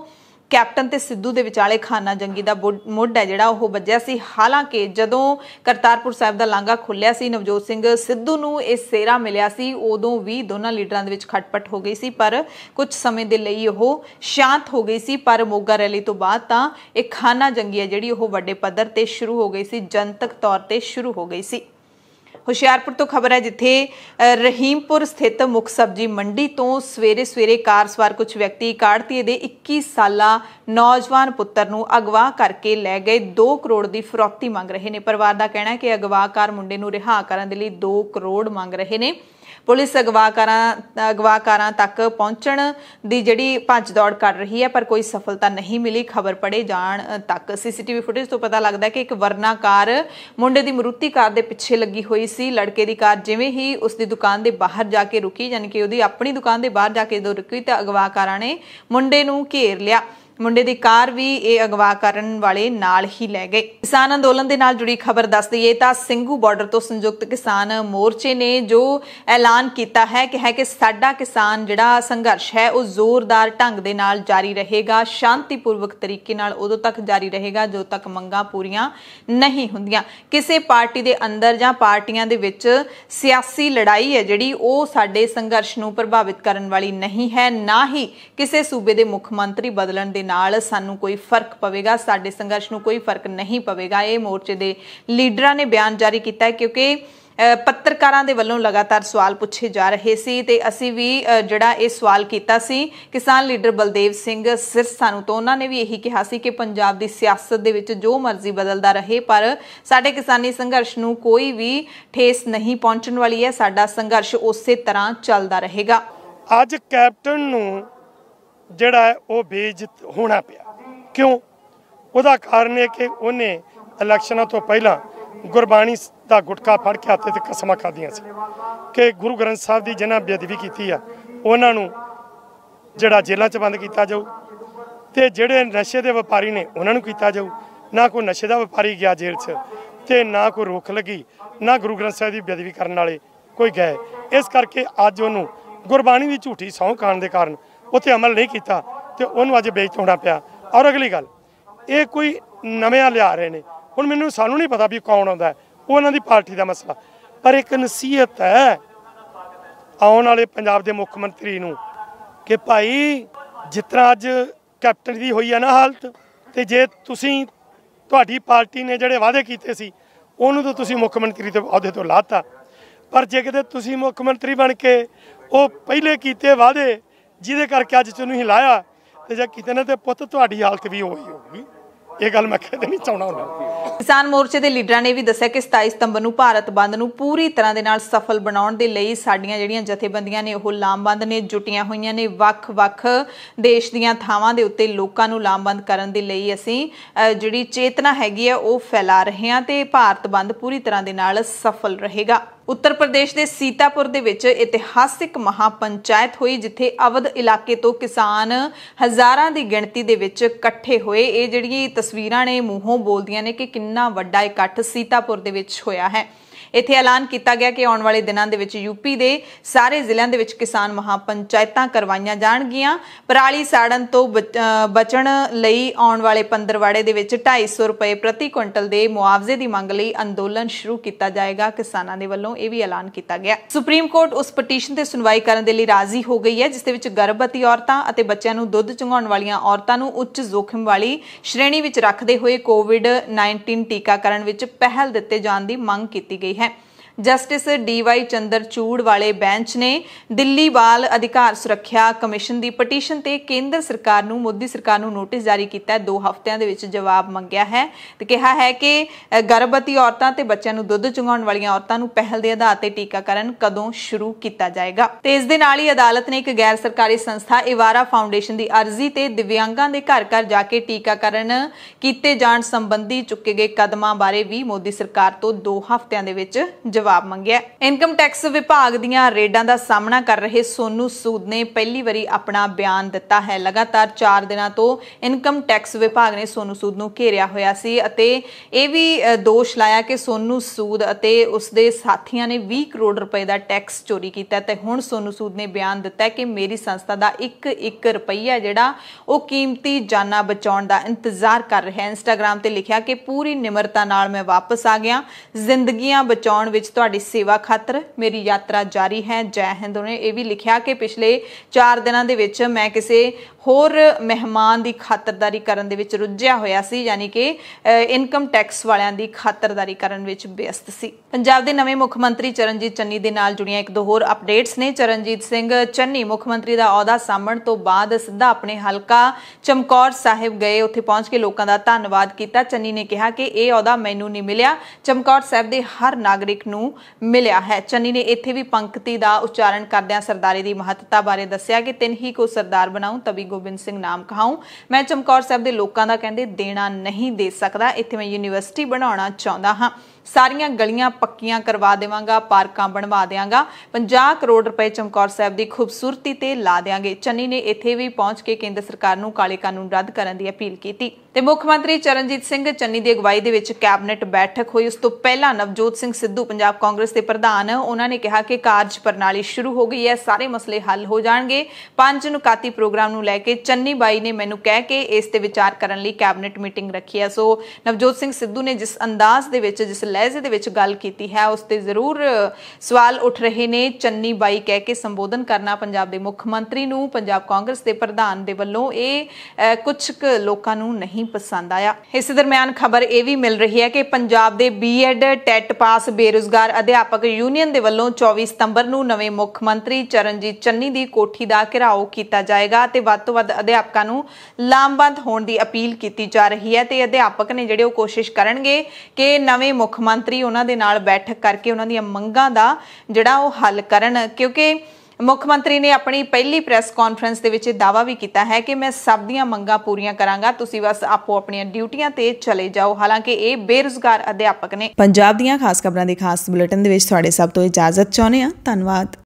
ਕੈਪਟਨ ਤੇ ਸਿੱਧੂ ਦੇ ਵਿਚਾਲੇ ਖਾਨਾ ਜੰਗੀ ਦਾ ਮੁੱਢ ਹੈ ਜਿਹੜਾ ਉਹ ਵੱਜਿਆ ਸੀ ਹਾਲਾਂਕਿ ਜਦੋਂ ਕਰਤਾਰਪੁਰ ਸਾਹਿਬ ਦਾ ਲਾਂਘਾ ਖੁੱਲਿਆ ਸੀ ਨਵਜੋਤ ਸਿੰਘ ਸਿੱਧੂ ਨੂੰ ਇਹ ਸੇਰਾ ਮਿਲਿਆ ਸੀ ਉਦੋਂ ਵੀ ਦੋਨਾਂ ਲੀਡਰਾਂ ਦੇ ਵਿੱਚ ਖਟਪਟ ਹੋ ਗਈ ਸੀ ਪਰ ਕੁਝ ਸਮੇਂ ਦੇ ਲਈ ਉਹ ਸ਼ਾਂਤ ਹੋ ਗਈ ਸੀ ਪਰ ਮੋਗਾ ਰੈਲੀ ਤੋਂ ਬਾਅਦ ਤਾਂ ਇਹ ਖਾਨਾ ਜੰਗੀ ਹੈ ਜਿਹੜੀ ਉਹ ਵੱਡੇ ਪੱਧਰ ਤੇ ਸ਼ੁਰੂ ਹੋ ਗਈ ਸੀ ਜਨਤਕ ਤੌਰ ਤੇ ਸ਼ੁਰੂ ਹੋ ਗਈ ਸੀ ਹੁਸ਼ਿਆਰਪੁਰ ਤੋਂ ਖਬਰ ਹੈ ਜਿੱਥੇ ਰਹੀਮਪੁਰ ਸਥਿਤ ਮੁੱਖ ਸਬਜੀ ਮੰਡੀ ਤੋਂ ਸਵੇਰੇ ਸਵੇਰੇ ਕਾਰ ਸਵਾਰ ਕੁਝ ਵਿਅਕਤੀ ਕਾੜਤੀਏ ਦੇ 21 ਸਾਲਾ ਨੌਜਵਾਨ ਪੁੱਤਰ ਨੂੰ ਅਗਵਾ ਕਰਕੇ ਲੈ ਗਏ 2 ਕਰੋੜ ਦੀ ਫਰੋਤੀ ਮੰਗ ਰਹੇ ਨੇ ਪਰਿਵਾਰ ਦਾ ਕਹਿਣਾ ਹੈ ਕਿ ਅਗਵਾਕਾਰ ਮੁੰਡੇ ਨੂੰ ਰਿਹਾ ਕਰਨ ਦੇ ਲਈ 2 ਕਰੋੜ ਮੰਗ ਰਹੇ ਨੇ ਪੁਲਿਸ ਅਗਵਾਕਾਰਾਂ ਅਗਵਾਕਾਰਾਂ ਤੱਕ ਪਹੁੰਚਣ ਦੀ ਜਿਹੜੀ ਭੱਜ ਦੌੜ ਕਰ ਰਹੀ ਹੈ ਪਰ ਕੋਈ ਸਫਲਤਾ ਨਹੀਂ ਮਿਲੀ ਖਬਰ ਪੜੇ ਜਾਣ ਤੱਕ ਸੀਸੀਟੀਵੀ ਫੁਟੇਜ ਤੋਂ ਪਤਾ ਲੱਗਦਾ ਹੈ ਕਿ ਇੱਕ ਵਰਨਾਕਾਰ ਮੁੰਡੇ ਦੀ ਮਰੂਤੀ ਕਾਰ ਦੇ ਪਿੱਛੇ ਲੱਗੀ ਹੋਈ ਸੀ ਲੜਕੇ ਦੀ ਕਾਰ ਜਿਵੇਂ ਹੀ ਉਸ ਦੀ ਦੁਕਾਨ ਦੇ ਬਾਹਰ ਜਾ ਕੇ ਰੁਕੀ ਯਾਨੀ ਕਿ ਉਹਦੀ ਆਪਣੀ ਦੁਕਾਨ ਦੇ ਬਾਹਰ ਜਾ ਕੇ ਜਦੋਂ ਰੁਕੀ ਤਾਂ ਅਗਵਾਕਾਰਾਂ ਨੇ ਮੁੰਡੇ ਨੂੰ ਘੇਰ ਲਿਆ ਮੁੰਡੇ ਦੀ ਕਾਰ ਵੀ ਇਹ ਅਗਵਾ ਕਰਨ ਵਾਲੇ ਨਾਲ ਹੀ ਲੈ ਗਏ ਕਿਸਾਨ ਅੰਦੋਲਨ ਦੇ ਨਾਲ ਜੁੜੀ ਖਬਰ ਦੱਸ ਦਈਏ ਤਾਂ ਸਿੰਘੂ ਬਾਰਡਰ ਤੋਂ ਸੰਯੁਕਤ ਕਿਸਾਨ ਮੋਰਚੇ ਨੇ ਜੋ ਐਲਾਨ ਕੀਤਾ ਹੈ ਕਿ ਹੈ ਕਿ ਸਾਡਾ ਕਿਸਾਨ ਜਿਹੜਾ ਸੰਘਰਸ਼ ਹੈ ਉਹ ਜ਼ੋਰਦਾਰ ਢੰਗ ਦੇ ਨਾਲ ਜਾਰੀ ਰਹੇਗਾ ਸ਼ਾਂਤੀਪੂਰਵਕ ਤਰੀਕੇ ਨਾਲ ਉਦੋਂ ਤੱਕ ਜਾਰੀ ਰਹੇਗਾ ਜਦੋਂ ਤੱਕ ਮੰਗਾਂ ਪੂਰੀਆਂ ਨਹੀਂ ਹੁੰਦੀਆਂ ਕਿਸੇ ਪਾਰਟੀ ਦੇ ਅੰਦਰ ਜਾਂ ਪਾਰਟੀਆਂ ਦੇ ਵਿੱਚ ਸਿਆਸੀ ਲੜਾਈ ਹੈ ਜਿਹੜੀ ਉਹ ਸਾਡੇ ਸੰਘਰਸ਼ ਨੂੰ ਪ੍ਰਭਾਵਿਤ ਕਰਨ ਵਾਲੀ ਨਹੀਂ ਹੈ ਨਾ ਹੀ ਕਿਸੇ ਸੂਬੇ ਦੇ ਮੁੱਖ ਮੰਤਰੀ ਬਦਲਣ ਦੇ ਨਾਲ ਸਾਨੂੰ ਕੋਈ ਫਰਕ ਪਵੇਗਾ ਸਾਡੇ ਸੰਘਰਸ਼ ਨੂੰ ਕੋਈ ਫਰਕ ਨਹੀਂ ਪਵੇਗਾ ਇਹ ਮੋਰਚੇ ਦੇ ਲੀਡਰਾਂ ਨੇ ਬਿਆਨ ਜਾਰੀ ਕੀਤਾ ਹੈ ਕਿਉਂਕਿ ਪੱਤਰਕਾਰਾਂ ਦੇ ਵੱਲੋਂ ਲਗਾਤਾਰ ਸਵਾਲ ਪੁੱਛੇ ਜਾ ਰਹੇ ਸੀ ਤੇ ਅਸੀਂ ਵੀ ਜਿਹੜਾ ਇਹ ਸਵਾਲ ਕੀਤਾ ਸੀ ਕਿਸਾਨ ਲੀਡਰ ਬਲਦੇਵ ਸਿੰਘ ਸਿਰਸਾਨੂੰ ਤੋਂ ਉਹਨਾਂ ਨੇ ਵੀ ਇਹੀ ਕਿਹਾ ਸੀ ਕਿ ਪੰਜਾਬ ਦੀ ਸਿਆਸਤ ਦੇ ਵਿੱਚ ਜੋ ਮਰਜ਼ੀ ਬਦਲਦਾ ਰਹੇ ਪਰ ਸਾਡੇ ਕਿਸਾਨੀ ਸੰਘਰਸ਼ ਨੂੰ ਕੋਈ ਵੀ ਠੇਸ ਨਹੀਂ ਪਹੁੰਚਣ ਵਾਲੀ ਹੈ ਸਾਡਾ ਸੰਘਰਸ਼ ਉਸੇ ਤਰ੍ਹਾਂ ਚੱਲਦਾ ਰਹੇਗਾ ਅੱਜ ਕੈਪਟਨ ਨੂੰ ਜਿਹੜਾ ਉਹ ਬੇਇੱਜ਼ਤ ਹੋਣਾ ਪਿਆ ਕਿਉਂ ਉਹਦਾ ਕਾਰਨ ਇਹ ਕਿ ਉਹਨੇ ਇਲੈਕਸ਼ਨਾਂ ਤੋਂ ਪਹਿਲਾਂ ਗੁਰਬਾਣੀ ਦਾ ਗੁਟਕਾ ਫੜ ਕੇ ਹੱਥੇ ਤੇ ਕਸਮਾਂ ਖਾਧੀਆਂ ਸੀ ਕਿ ਗੁਰੂ ਗ੍ਰੰਥ ਸਾਹਿਬ ਦੀ ਜਿਹਨਾਂ ਬੇਅਦਬੀ ਕੀਤੀ ਆ ਉਹਨਾਂ ਨੂੰ ਜਿਹੜਾ ਜੇਲ੍ਹਾਂ 'ਚ ਬੰਦ ਕੀਤਾ ਜਾਊ ਤੇ ਜਿਹੜੇ ਨਸ਼ੇ ਦੇ ਵਪਾਰੀ ਨੇ ਉਹਨਾਂ ਨੂੰ ਕੀਤਾ ਜਾਊ ਨਾ ਕੋਈ ਨਸ਼ੇ ਦਾ ਵਪਾਰੀ ਗਿਆ ਜੇਲ੍ਹ 'ਚ ਤੇ ਨਾ ਕੋਈ ਰੋਕ ਲੱਗੀ ਨਾ ਗੁਰੂ ਗ੍ਰੰਥ ਸਾਹਿਬ ਦੀ ਬੇਅਦਬੀ ਕਰਨ ਵਾਲੇ ਕੋਈ ਗਏ ਇਸ ਕਰਕੇ ਅੱਜ ਉਹਨੂੰ ਗੁਰਬਾਣੀ ਦੀ ਝੂਠੀ ਸੌਂ ਕਾਣ ਦੇ ਕਾਰਨ ਉੱਥੇ ਅਮਲ ਨਹੀਂ ਕੀਤਾ ਤੇ ਉਹਨੂੰ ਅੱਜ ਵੇਚ ਪਿਆ ਔਰ ਅਗਲੀ ਗੱਲ ਇਹ ਕੋਈ ਨਵੇਂ ਲਿਆ ਰਹੇ ਨੇ ਹੁਣ ਮੈਨੂੰ ਸਾਨੂੰ ਨਹੀਂ ਪਤਾ ਵੀ ਕੌਣ ਆਉਂਦਾ ਉਹ ਉਹਨਾਂ ਦੀ ਪਾਰਟੀ ਦਾ ਮਸਲਾ ਪਰ ਇੱਕ ਨਸੀਹਤ ਹੈ ਆਉਣ ਵਾਲੇ ਪੰਜਾਬ ਦੇ ਮੁੱਖ ਮੰਤਰੀ ਨੂੰ ਕਿ ਭਾਈ ਜਿਤਨਾ ਅੱਜ ਕੈਪਟਨ ਦੀ ਹੋਈ ਹੈ ਨਾ ਹਾਲਤ ਤੇ ਜੇ ਤੁਸੀਂ ਤੁਹਾਡੀ ਪਾਰਟੀ ਨੇ ਜਿਹੜੇ ਵਾਅਦੇ ਕੀਤੇ ਸੀ ਉਹਨੂੰ ਤਾਂ ਤੁਸੀਂ ਮੁੱਖ ਮੰਤਰੀ ਦੇ ਅਹੁਦੇ ਤੋਂ ਲਾਤਾ ਪਰ ਜੇ ਕਿਤੇ ਤੁਸੀਂ ਮੁੱਖ ਮੰਤਰੀ ਬਣ ਕੇ ਉਹ ਪਹਿਲੇ ਕੀਤੇ ਵਾਅਦੇ ਜਿਹਦੇ ਕਰਕੇ ਅੱਜ ਤੁਹਾਨੂੰ ਹਿਲਾਇਆ ਤੇ ਜੇ ਕਿਤੇ ਨਾ ਤੇ ਪੁੱਤ ਤੁਹਾਡੀ ਹਾਲਤ ਵੀ ਹੋਈ ਹੋਊਗੀ ਇਹ ਗੱਲ ਮੈਂ ਕਹਿ ਨਹੀਂ ਚਾਹਣਾ ਹੁੰਦਾ ਕਿਸਾਨ ਮੋਰਚੇ ਦੇ ਲੀਡਰਾਂ ਨੇ ਵੀ ਦੱਸਿਆ ਕਿ 27 ਸਤੰਬਰ ਨੂੰ ਭਾਰਤ ਬੰਦ ਨੂੰ ਪੂਰੀ ਤਰ੍ਹਾਂ ਦੇ ਨਾਲ ਸਫਲ ਬਣਾਉਣ ਦੇ ਲਈ ਸਾਡੀਆਂ ਜਿਹੜੀਆਂ ਜਥੇਬੰਦੀਆਂ ਨੇ ਉਹ ਲਾਮਬੰਦ ਨੇ ਜੁਟੀਆਂ ਹੋਈਆਂ ਨੇ ਵੱਖ-ਵੱਖ ਦੇਸ਼ ਦੀਆਂ ਥਾਵਾਂ ਦੇ ਉੱਤੇ ਲੋਕਾਂ ਨੂੰ ਲਾਮਬੰਦ ਕਰਨ ਦੇ ਲਈ ਅਸੀਂ ਜਿਹੜੀ ਚੇਤਨਾ ਹੈਗੀ ਹੈ ਉਹ ਫੈਲਾ ਰਹੇ ਹਾਂ ਤੇ ਭਾਰਤ ਬੰਦ ਪੂਰੀ ਤਰ੍ਹਾਂ ਦੇ ਨਾਲ ਸਫਲ ਰਹੇਗਾ ਉੱਤਰ ਪ੍ਰਦੇਸ਼ ਦੇ ਸੀਤਾਪੁਰ ਦੇ ਵਿੱਚ ਇਤਿਹਾਸਿਕ ਮਹਾਪੰਚਾਇਤ ਹੋਈ ਜਿੱਥੇ ਅਵਧ ਇਲਾਕੇ ਤੋਂ ਕਿਸਾਨ ਹਜ਼ਾਰਾਂ ਦੀ ਗਿਣਤੀ ਦੇ ਵਿੱਚ ਇਕੱਠੇ ਹੋਏ ਇਹ ਜਿਹੜੀਆਂ ਤਸਵੀਰਾਂ ਨੇ ਮੂੰਹੋਂ ਬੋਲਦੀਆਂ ਨੇ ਕਿ ਕਿੰਨਾ ਵੱਡਾ ਇਕੱਠ ਸੀਤਾਪੁਰ ਦੇ ਵਿੱਚ ਹੋਇਆ ਹੈ ਇੱਥੇ ਐਲਾਨ ਕੀਤਾ ਗਿਆ ਕਿ ਆਉਣ ਵਾਲੇ ਦਿਨਾਂ ਦੇ ਵਿੱਚ ਯੂਪੀ ਦੇ ਸਾਰੇ ਜ਼ਿਲ੍ਹਿਆਂ ਦੇ ਵਿੱਚ ਕਿਸਾਨ ਮਹਾਪੰਚਾਇਤਾਂ ਕਰਵਾਈਆਂ ਜਾਣਗੀਆਂ ਪਰਾਲੀ ਸਾੜਨ ਤੋਂ ਬਚਣ ਲਈ ਆਉਣ ਵਾਲੇ ਪੰਦਰਵਾੜੇ ਦੇ ਵਿੱਚ 250 ਰੁਪਏ ਪ੍ਰਤੀ ਕੁਇੰਟਲ ਦੇ ਮੁਆਵਜ਼ੇ ਦੀ ਮੰਗ ਲਈ ਅੰਦੋਲਨ ਸ਼ੁਰੂ ਕੀਤਾ ਜਾਏਗਾ ਕਿਸਾਨਾਂ ਦੇ ਵੱਲੋਂ ਇਹ ਵੀ ਐਲਾਨ ਕੀਤਾ ਗਿਆ ਸੁਪਰੀਮ ਕੋਰਟ ਉਸ ਪਟੀਸ਼ਨ ਤੇ ਸੁਣਵਾਈ ਕਰਨ ਦੇ ਲਈ ਰਾਜ਼ੀ ਹੋ ਗਈ ਹੈ ਜਿਸ ਦੇ ਵਿੱਚ ਗਰਭਵਤੀ ਔਰਤਾਂ ਅਤੇ ਬੱਚਿਆਂ ਨੂੰ ਦੁੱਧ ਚੁੰਘਾਉਣ ਵਾਲੀਆਂ ਔਰਤਾਂ ਨੂੰ ਉੱਚ ਜੋਖਮ ਵਾਲੀ ਸ਼੍ਰੇਣੀ ਵਿੱਚ ਰੱਖਦੇ ਹੋਏ ਕੋਵਿਡ-19 ਟੀਕਾਕਰਨ ਵਿੱਚ ਪਹਿਲ ਦਿੱਤੇ ਜਾਣ ਦੀ ਮੰਗ ਕੀਤੀ ਗਈ ਹੈ ਜਸਟਿਸ ਡੀਵਾਈ ਚੰਦਰਚੂੜ ਵਾਲੇ ਬੈਂਚ ਨੇ ਦਿੱਲੀ ਬਾਲ ਅਧਿਕਾਰ ਸੁਰੱਖਿਆ ਕਮਿਸ਼ਨ ਦੀ ਪਟੀਸ਼ਨ ਤੇ ਕੇਂਦਰ ਸਰਕਾਰ ਨੂੰ ਮੋਦੀ ਸਰਕਾਰ ਨੂੰ ਨੋਟਿਸ ਜਾਰੀ ਕੀਤਾ ਹੈ 2 ਹਫ਼ਤਿਆਂ ਦੇ ਵਿੱਚ ਜਵਾਬ ਮੰਗਿਆ ਹੈ ਤੇ ਕਿਹਾ ਹੈ ਕਿ ਗਰਭਵਤੀ ਔਰਤਾਂ ਤੇ ਬੱਚਿਆਂ ਨੂੰ ਦੁੱਧ ਚੁੰਘਾਉਣ ਵਾਲੀਆਂ ਔਰਤਾਂ ਨੂੰ ਪਹਿਲ ਦੇ ਆਧਾਰ ਤੇ ਟੀਕਾਕਰਨ ਕਦੋਂ ਸ਼ੁਰੂ ਕੀਤਾ ਜਾਏਗਾ ਤੇ ਇਸ ਦੇ ਨਾਲ ਹੀ ਅਦਾਲਤ ਨੇ ਇੱਕ ਗੈਰ ਸਰਕਾਰੀ ਸੰਸਥਾ ਇਵਾਰਾ ਫਾਊਂਡੇਸ਼ਨ ਦੀ ਅਰਜ਼ੀ ਤੇ ਦਿਵਿਆਂਗਾਂ ਦੇ ਘਰ ਘਰ ਜਾ ਕੇ ਟੀਕਾਕਰਨ ਕੀਤੇ ਜਾਣ ਸੰਬੰਧੀ ਚੁੱਕੇ ਗਏ ਕਦਮਾਂ ਬਾਰੇ ਵੀ ਮੋਦੀ ਸਰਕਾਰ ਤੋਂ 2 ਹਫ਼ਤਿਆਂ ਦੇ ਵਿੱਚ ਜਵਾਬ ਮੰਗਿਆ ਇਨਕਮ ਟੈਕਸ ਵਿਭਾਗ ਦੀਆਂ ਰੇਡਾਂ ਦਾ ਸਾਹਮਣਾ ਕਰ ਰਹੇ ਸੋਨੂ ਸੂਦ ਨੇ ਪਹਿਲੀ ਵਾਰੀ ਆਪਣਾ ਬਿਆਨ ਦਿੱਤਾ ਹੈ ਲਗਾਤਾਰ 4 ਦਿਨਾਂ ਤੋਂ ਇਨਕਮ ਟੈਕਸ ਵਿਭਾਗ ਨੇ ਸੋਨੂ ਸੂਦ ਨੂੰ ਘੇਰਿਆ ਹੋਇਆ ਸੀ ਅਤੇ ਇਹ ਵੀ ਦੋਸ਼ ਲਾਇਆ ਕਿ ਸੋਨੂ ਸੂਦ ਅਤੇ ਉਸ ਦੇ ਸਾਥੀਆਂ ਨੇ 20 ਕਰੋੜ ਰੁਪਏ ਦਾ ਟੈਕਸ ਚੋਰੀ ਕੀਤਾ ਤੇ ਹੁਣ ਸੋਨੂ ਸੂਦ ਨੇ ਬਿਆਨ ਦਿੱਤਾ ਕਿ ਮੇਰੀ ਸੰਸਥਾ ਦਾ 1-1 ਰੁਪਈਆ ਜਿਹੜਾ ਉਹ ਕੀਮਤੀ ਜਾਨਾਂ ਬਚਾਉਣ ਦਾ ਇੰਤਜ਼ਾਰ ਕਰ ਰਿਹਾ ਹੈ ਇੰਸਟਾਗ੍ਰam ਤੇ ਲਿਖਿਆ ਕਿ ਪੂਰੀ ਨਿਮਰਤਾ ਨਾਲ ਮੈਂ ਵਾਪਸ ਆ ਗਿਆ ਜ਼ਿੰਦਗੀਆਂ ਬਚਾਉਣ ਵਿੱਚ ਤੁਹਾਡੀ ਸੇਵਾ ਖਾਤਰ ਮੇਰੀ ਯਾਤਰਾ ਜਾਰੀ ਹੈ ਜੈ ਹਿੰਦ ਉਹਨੇ ਇਹ ਵੀ ਲਿਖਿਆ ਕਿ ਪਿਛਲੇ 4 ਦਿਨਾਂ ਦੇ ਵਿੱਚ ਮੈਂ ਕਿਸੇ ਹੋਰ ਮਹਿਮਾਨ ਦੀ ਖਾਤਰਦਾਰੀ ਕਰਨ ਦੇ ਵਿੱਚ ਰੁੱਝਿਆ ਹੋਇਆ ਸੀ ਯਾਨੀ ਕਿ ਇਨਕਮ ਟੈਕਸ ਵਾਲਿਆਂ ਦੀ ਖਾਤਰਦਾਰੀ ਕਰਨ ਵਿੱਚ ਵਿਅਸਤ ਸੀ ਪੰਜਾਬ ਦੇ ਨਵੇਂ ਮੁੱਖ ਮੰਤਰੀ ਚਰਨਜੀਤ ਚੰਨੀ ਦੇ ਨਾਲ ਜੁੜੀਆਂ ਇੱਕ ਦੋ ਹੋਰ ਅਪਡੇਟਸ ਨੇ ਚਰਨਜੀਤ ਸਿੰਘ ਚੰਨੀ ਮੁੱਖ ਮੰਤਰੀ ਦਾ ਅਹੁਦਾ ਸਾਂਭਣ ਤੋਂ ਬਾਅਦ ਸਿੱਧਾ ਆਪਣੇ ਹਲਕਾ ਚਮਕੌਰ ਸਾਹਿਬ ਗਏ ਉੱਥੇ ਪਹੁੰਚ ਕੇ ਲੋਕਾਂ ਦਾ ਧੰਨਵਾਦ ਕੀਤਾ ਚੰਨੀ ਨੇ ਕਿਹਾ ਕਿ ਇਹ ਅਹੁਦਾ ਮੈਨੂੰ ਨਹੀਂ ਮਿਲਿਆ ਚਮਕੌਰ ਸਾਹਿਬ ਦੇ ਹਰ ਨਾਗਰਿਕ ਨੂੰ ਮਿਲਿਆ ਹੈ ਚੰਨੀ ਨੇ ਇੱਥੇ ਵੀ ਪੰਕਤੀ ਦਾ ਉਚਾਰਨ ਕਰਦਿਆਂ ਸਰਦਾਰੀ ਦੀ ਮਹੱਤਤਾ ਬਾਰੇ ਦੱਸਿਆ ਕਿ ਤਿੰਨ ਹੀ ਕੋ ਸਰਦਾਰ ਬਣਾਉ ਤਵੀ ਗੋਬਿੰਦ ਸਿੰਘ ਨਾਮ ਕਹਾਉ ਮੈਂ ਚਮਕੌਰ ਸਾਹਿਬ ਦੇ ਲੋਕਾਂ ਦਾ ਕਹਿੰਦੇ ਦੇਣਾ ਨਹੀਂ ਦੇ ਸਕਦਾ ਇੱਥੇ ਮੈਂ ਯੂਨੀਵਰਸਿਟੀ ਬਣਾਉਣਾ ਚਾਹੁੰਦਾ ਹਾਂ ਸਾਰੀਆਂ ਗਲੀਆਂ ਪੱਕੀਆਂ ਕਰਵਾ ਦੇਵਾਂਗਾ ਪਾਰਕਾਂ ਬਣਵਾ ਦੇਵਾਂਗਾ 50 ਕਰੋੜ ਰੁਪਏ ਚਮਕੌਰ ਸਾਹਿਬ ਦੀ ਖੂਬਸੂਰਤੀ ਤੇ ਲਾ ਦੇਵਾਂਗੇ ਚੰਨੀ ਨੇ ਇੱਥੇ ਵੀ ਪਹੁੰਚ ਕੇ ਕੇਂਦਰ ਸਰਕਾਰ ਨੂੰ ਕਾਲੇ ਕਾਨੂੰਨ ਰੱਦ ਕਰਨ ਦੀ ਅਪੀਲ ਕੀਤੀ ਤੇ ਮੁੱਖ ਮੰਤਰੀ ਚਰਨਜੀਤ ਸਿੰਘ ਚੰਨੀ ਦੀ ਅਗਵਾਈ ਦੇ ਵਿੱਚ ਕੈਬਨਿਟ ਬੈਠਕ ਹੋਈ ਉਸ ਤੋਂ ਪਹਿਲਾਂ ਨਵਜੋਤ ਸਿੰਘ ਸਿੱਧੂ ਪੰਜਾਬ ਕਾਂਗਰਸ ਦੇ ਪ੍ਰਧਾਨ ਉਹਨਾਂ ਨੇ ਕਿਹਾ ਕਿ ਕਾਰਜ ਪ੍ਰਣਾਲੀ ਸ਼ੁਰੂ ਹੋ ਗਈ ਹੈ ਸਾਰੇ ਮਸਲੇ ਹੱਲ ਹੋ ਜਾਣਗੇ ਪੰਜ ਨੁਕਾਤੀ ਪ੍ਰੋਗਰਾਮ ਨੂੰ ਲੈ ਕੇ ਚੰਨੀ ਬਾਈ ਨੇ ਮੈਨੂੰ ਕਹਿ ਕੇ ਇਸ ਤੇ ਵਿਚਾਰ ਕਰਨ ਲਈ ਕੈਬਨਿਟ ਮੀਟਿੰਗ ਰੱਖੀ ਹੈ ਸੋ ਨਵਜੋਤ ਸਿੰਘ ਸਿੱਧੂ ਨੇ ਜਿਸ ਅੰਦਾਜ਼ ਦੇ ਵਿੱਚ ਜਿਸ ਲਹਿਜ਼ੇ ਦੇ ਵਿੱਚ ਗੱਲ ਕੀਤੀ ਹੈ ਉਸ ਤੇ ਜ਼ਰੂਰ ਸਵਾਲ ਉੱਠ ਰਹੇ ਨੇ ਚੰਨੀ ਬਾਈ ਕਹਿ ਕੇ ਸੰਬੋਧਨ ਕਰਨਾ ਪੰਜਾਬ ਦੇ ਮੁੱਖ ਮੰਤਰੀ ਨੂੰ ਪੰਜਾਬ ਕਾਂਗਰਸ ਦੇ ਪ੍ਰਧਾਨ ਦੇ ਵੱਲੋਂ ਇਹ ਕੁਝ ਲੋਕਾਂ ਨੂੰ ਨਹੀਂ ਪਸੰਦ ਆਇਆ ਇਸ ਦਰਮਿਆਨ ਖਬਰ ਇਹ ਵੀ ਮਿਲ ਰਹੀ ਹੈ ਕਿ ਪੰਜਾਬ ਦੇ ਬੀਐਡ ਟੈਟ ਪਾਸ ਬੇਰੁਜ਼ਗਾਰ ਅਧਿਆਪਕ ਯੂਨੀਅਨ ਦੇ ਵੱਲੋਂ 24 ਸਤੰਬਰ ਨੂੰ ਨਵੇਂ ਮੁੱਖ ਮੰਤਰੀ ਚਰਨਜੀਤ ਚੰਨੀ ਦੀ ਕੋਠੀ ਦਾ ਘਿਰਾਓ ਕੀਤਾ ਜਾਏਗਾ ਤੇ ਵੱਧ ਤੋਂ ਵੱਧ ਅਧਿਆਪਕਾਂ ਨੂੰ ਲਾਮਬੰਦ ਹੋਣ ਦੀ ਅਪੀਲ ਕੀਤੀ ਜਾ ਰਹੀ ਹੈ ਤੇ ਅਧਿਆਪਕ ਨੇ ਜਿਹੜੇ ਉਹ ਕੋਸ਼ਿਸ਼ ਕਰਨਗੇ ਕਿ ਨਵੇਂ ਮੁੱਖ ਮੰਤਰੀ ਉਹਨਾਂ ਦੇ ਨਾਲ ਬੈਠਕ ਕਰਕੇ ਉਹਨਾਂ ਦੀਆਂ ਮੰਗਾਂ ਦਾ ਜਿਹੜਾ ਉਹ ਹੱਲ ਕਰਨ ਕਿਉਂਕਿ ਮੁੱਖ ਮੰਤਰੀ ਨੇ ਆਪਣੀ ਪਹਿਲੀ ਪ੍ਰੈਸ ਕਾਨਫਰੰਸ ਦੇ ਵਿੱਚ ਦਾਵਾ ਵੀ ਕੀਤਾ ਹੈ ਕਿ ਮੈਂ ਸਭ ਦੀਆਂ ਮੰਗਾਂ ਪੂਰੀਆਂ ਕਰਾਂਗਾ ਤੁਸੀਂ ਬਸ ਆਪੋ ਆਪਣੀਆਂ ਡਿਊਟੀਆਂ ਤੇ ਚਲੇ ਜਾਓ ਹਾਲਾਂਕਿ ਇਹ ਬੇਰੁਜ਼ਗਾਰ ਅਧਿਆਪਕ ਨੇ ਪੰਜਾਬ ਦੀਆਂ ਖਾਸ ਖਬਰਾਂ ਦੇ ਖਾਸ ਬੁਲੇਟਿਨ ਦੇ ਵਿੱਚ ਤੁਹਾਡੇ ਸਭ ਤੋਂ ਇਜਾਜ਼ਤ ਚਾਹੁੰਦੇ ਆ ਧੰਨਵਾਦ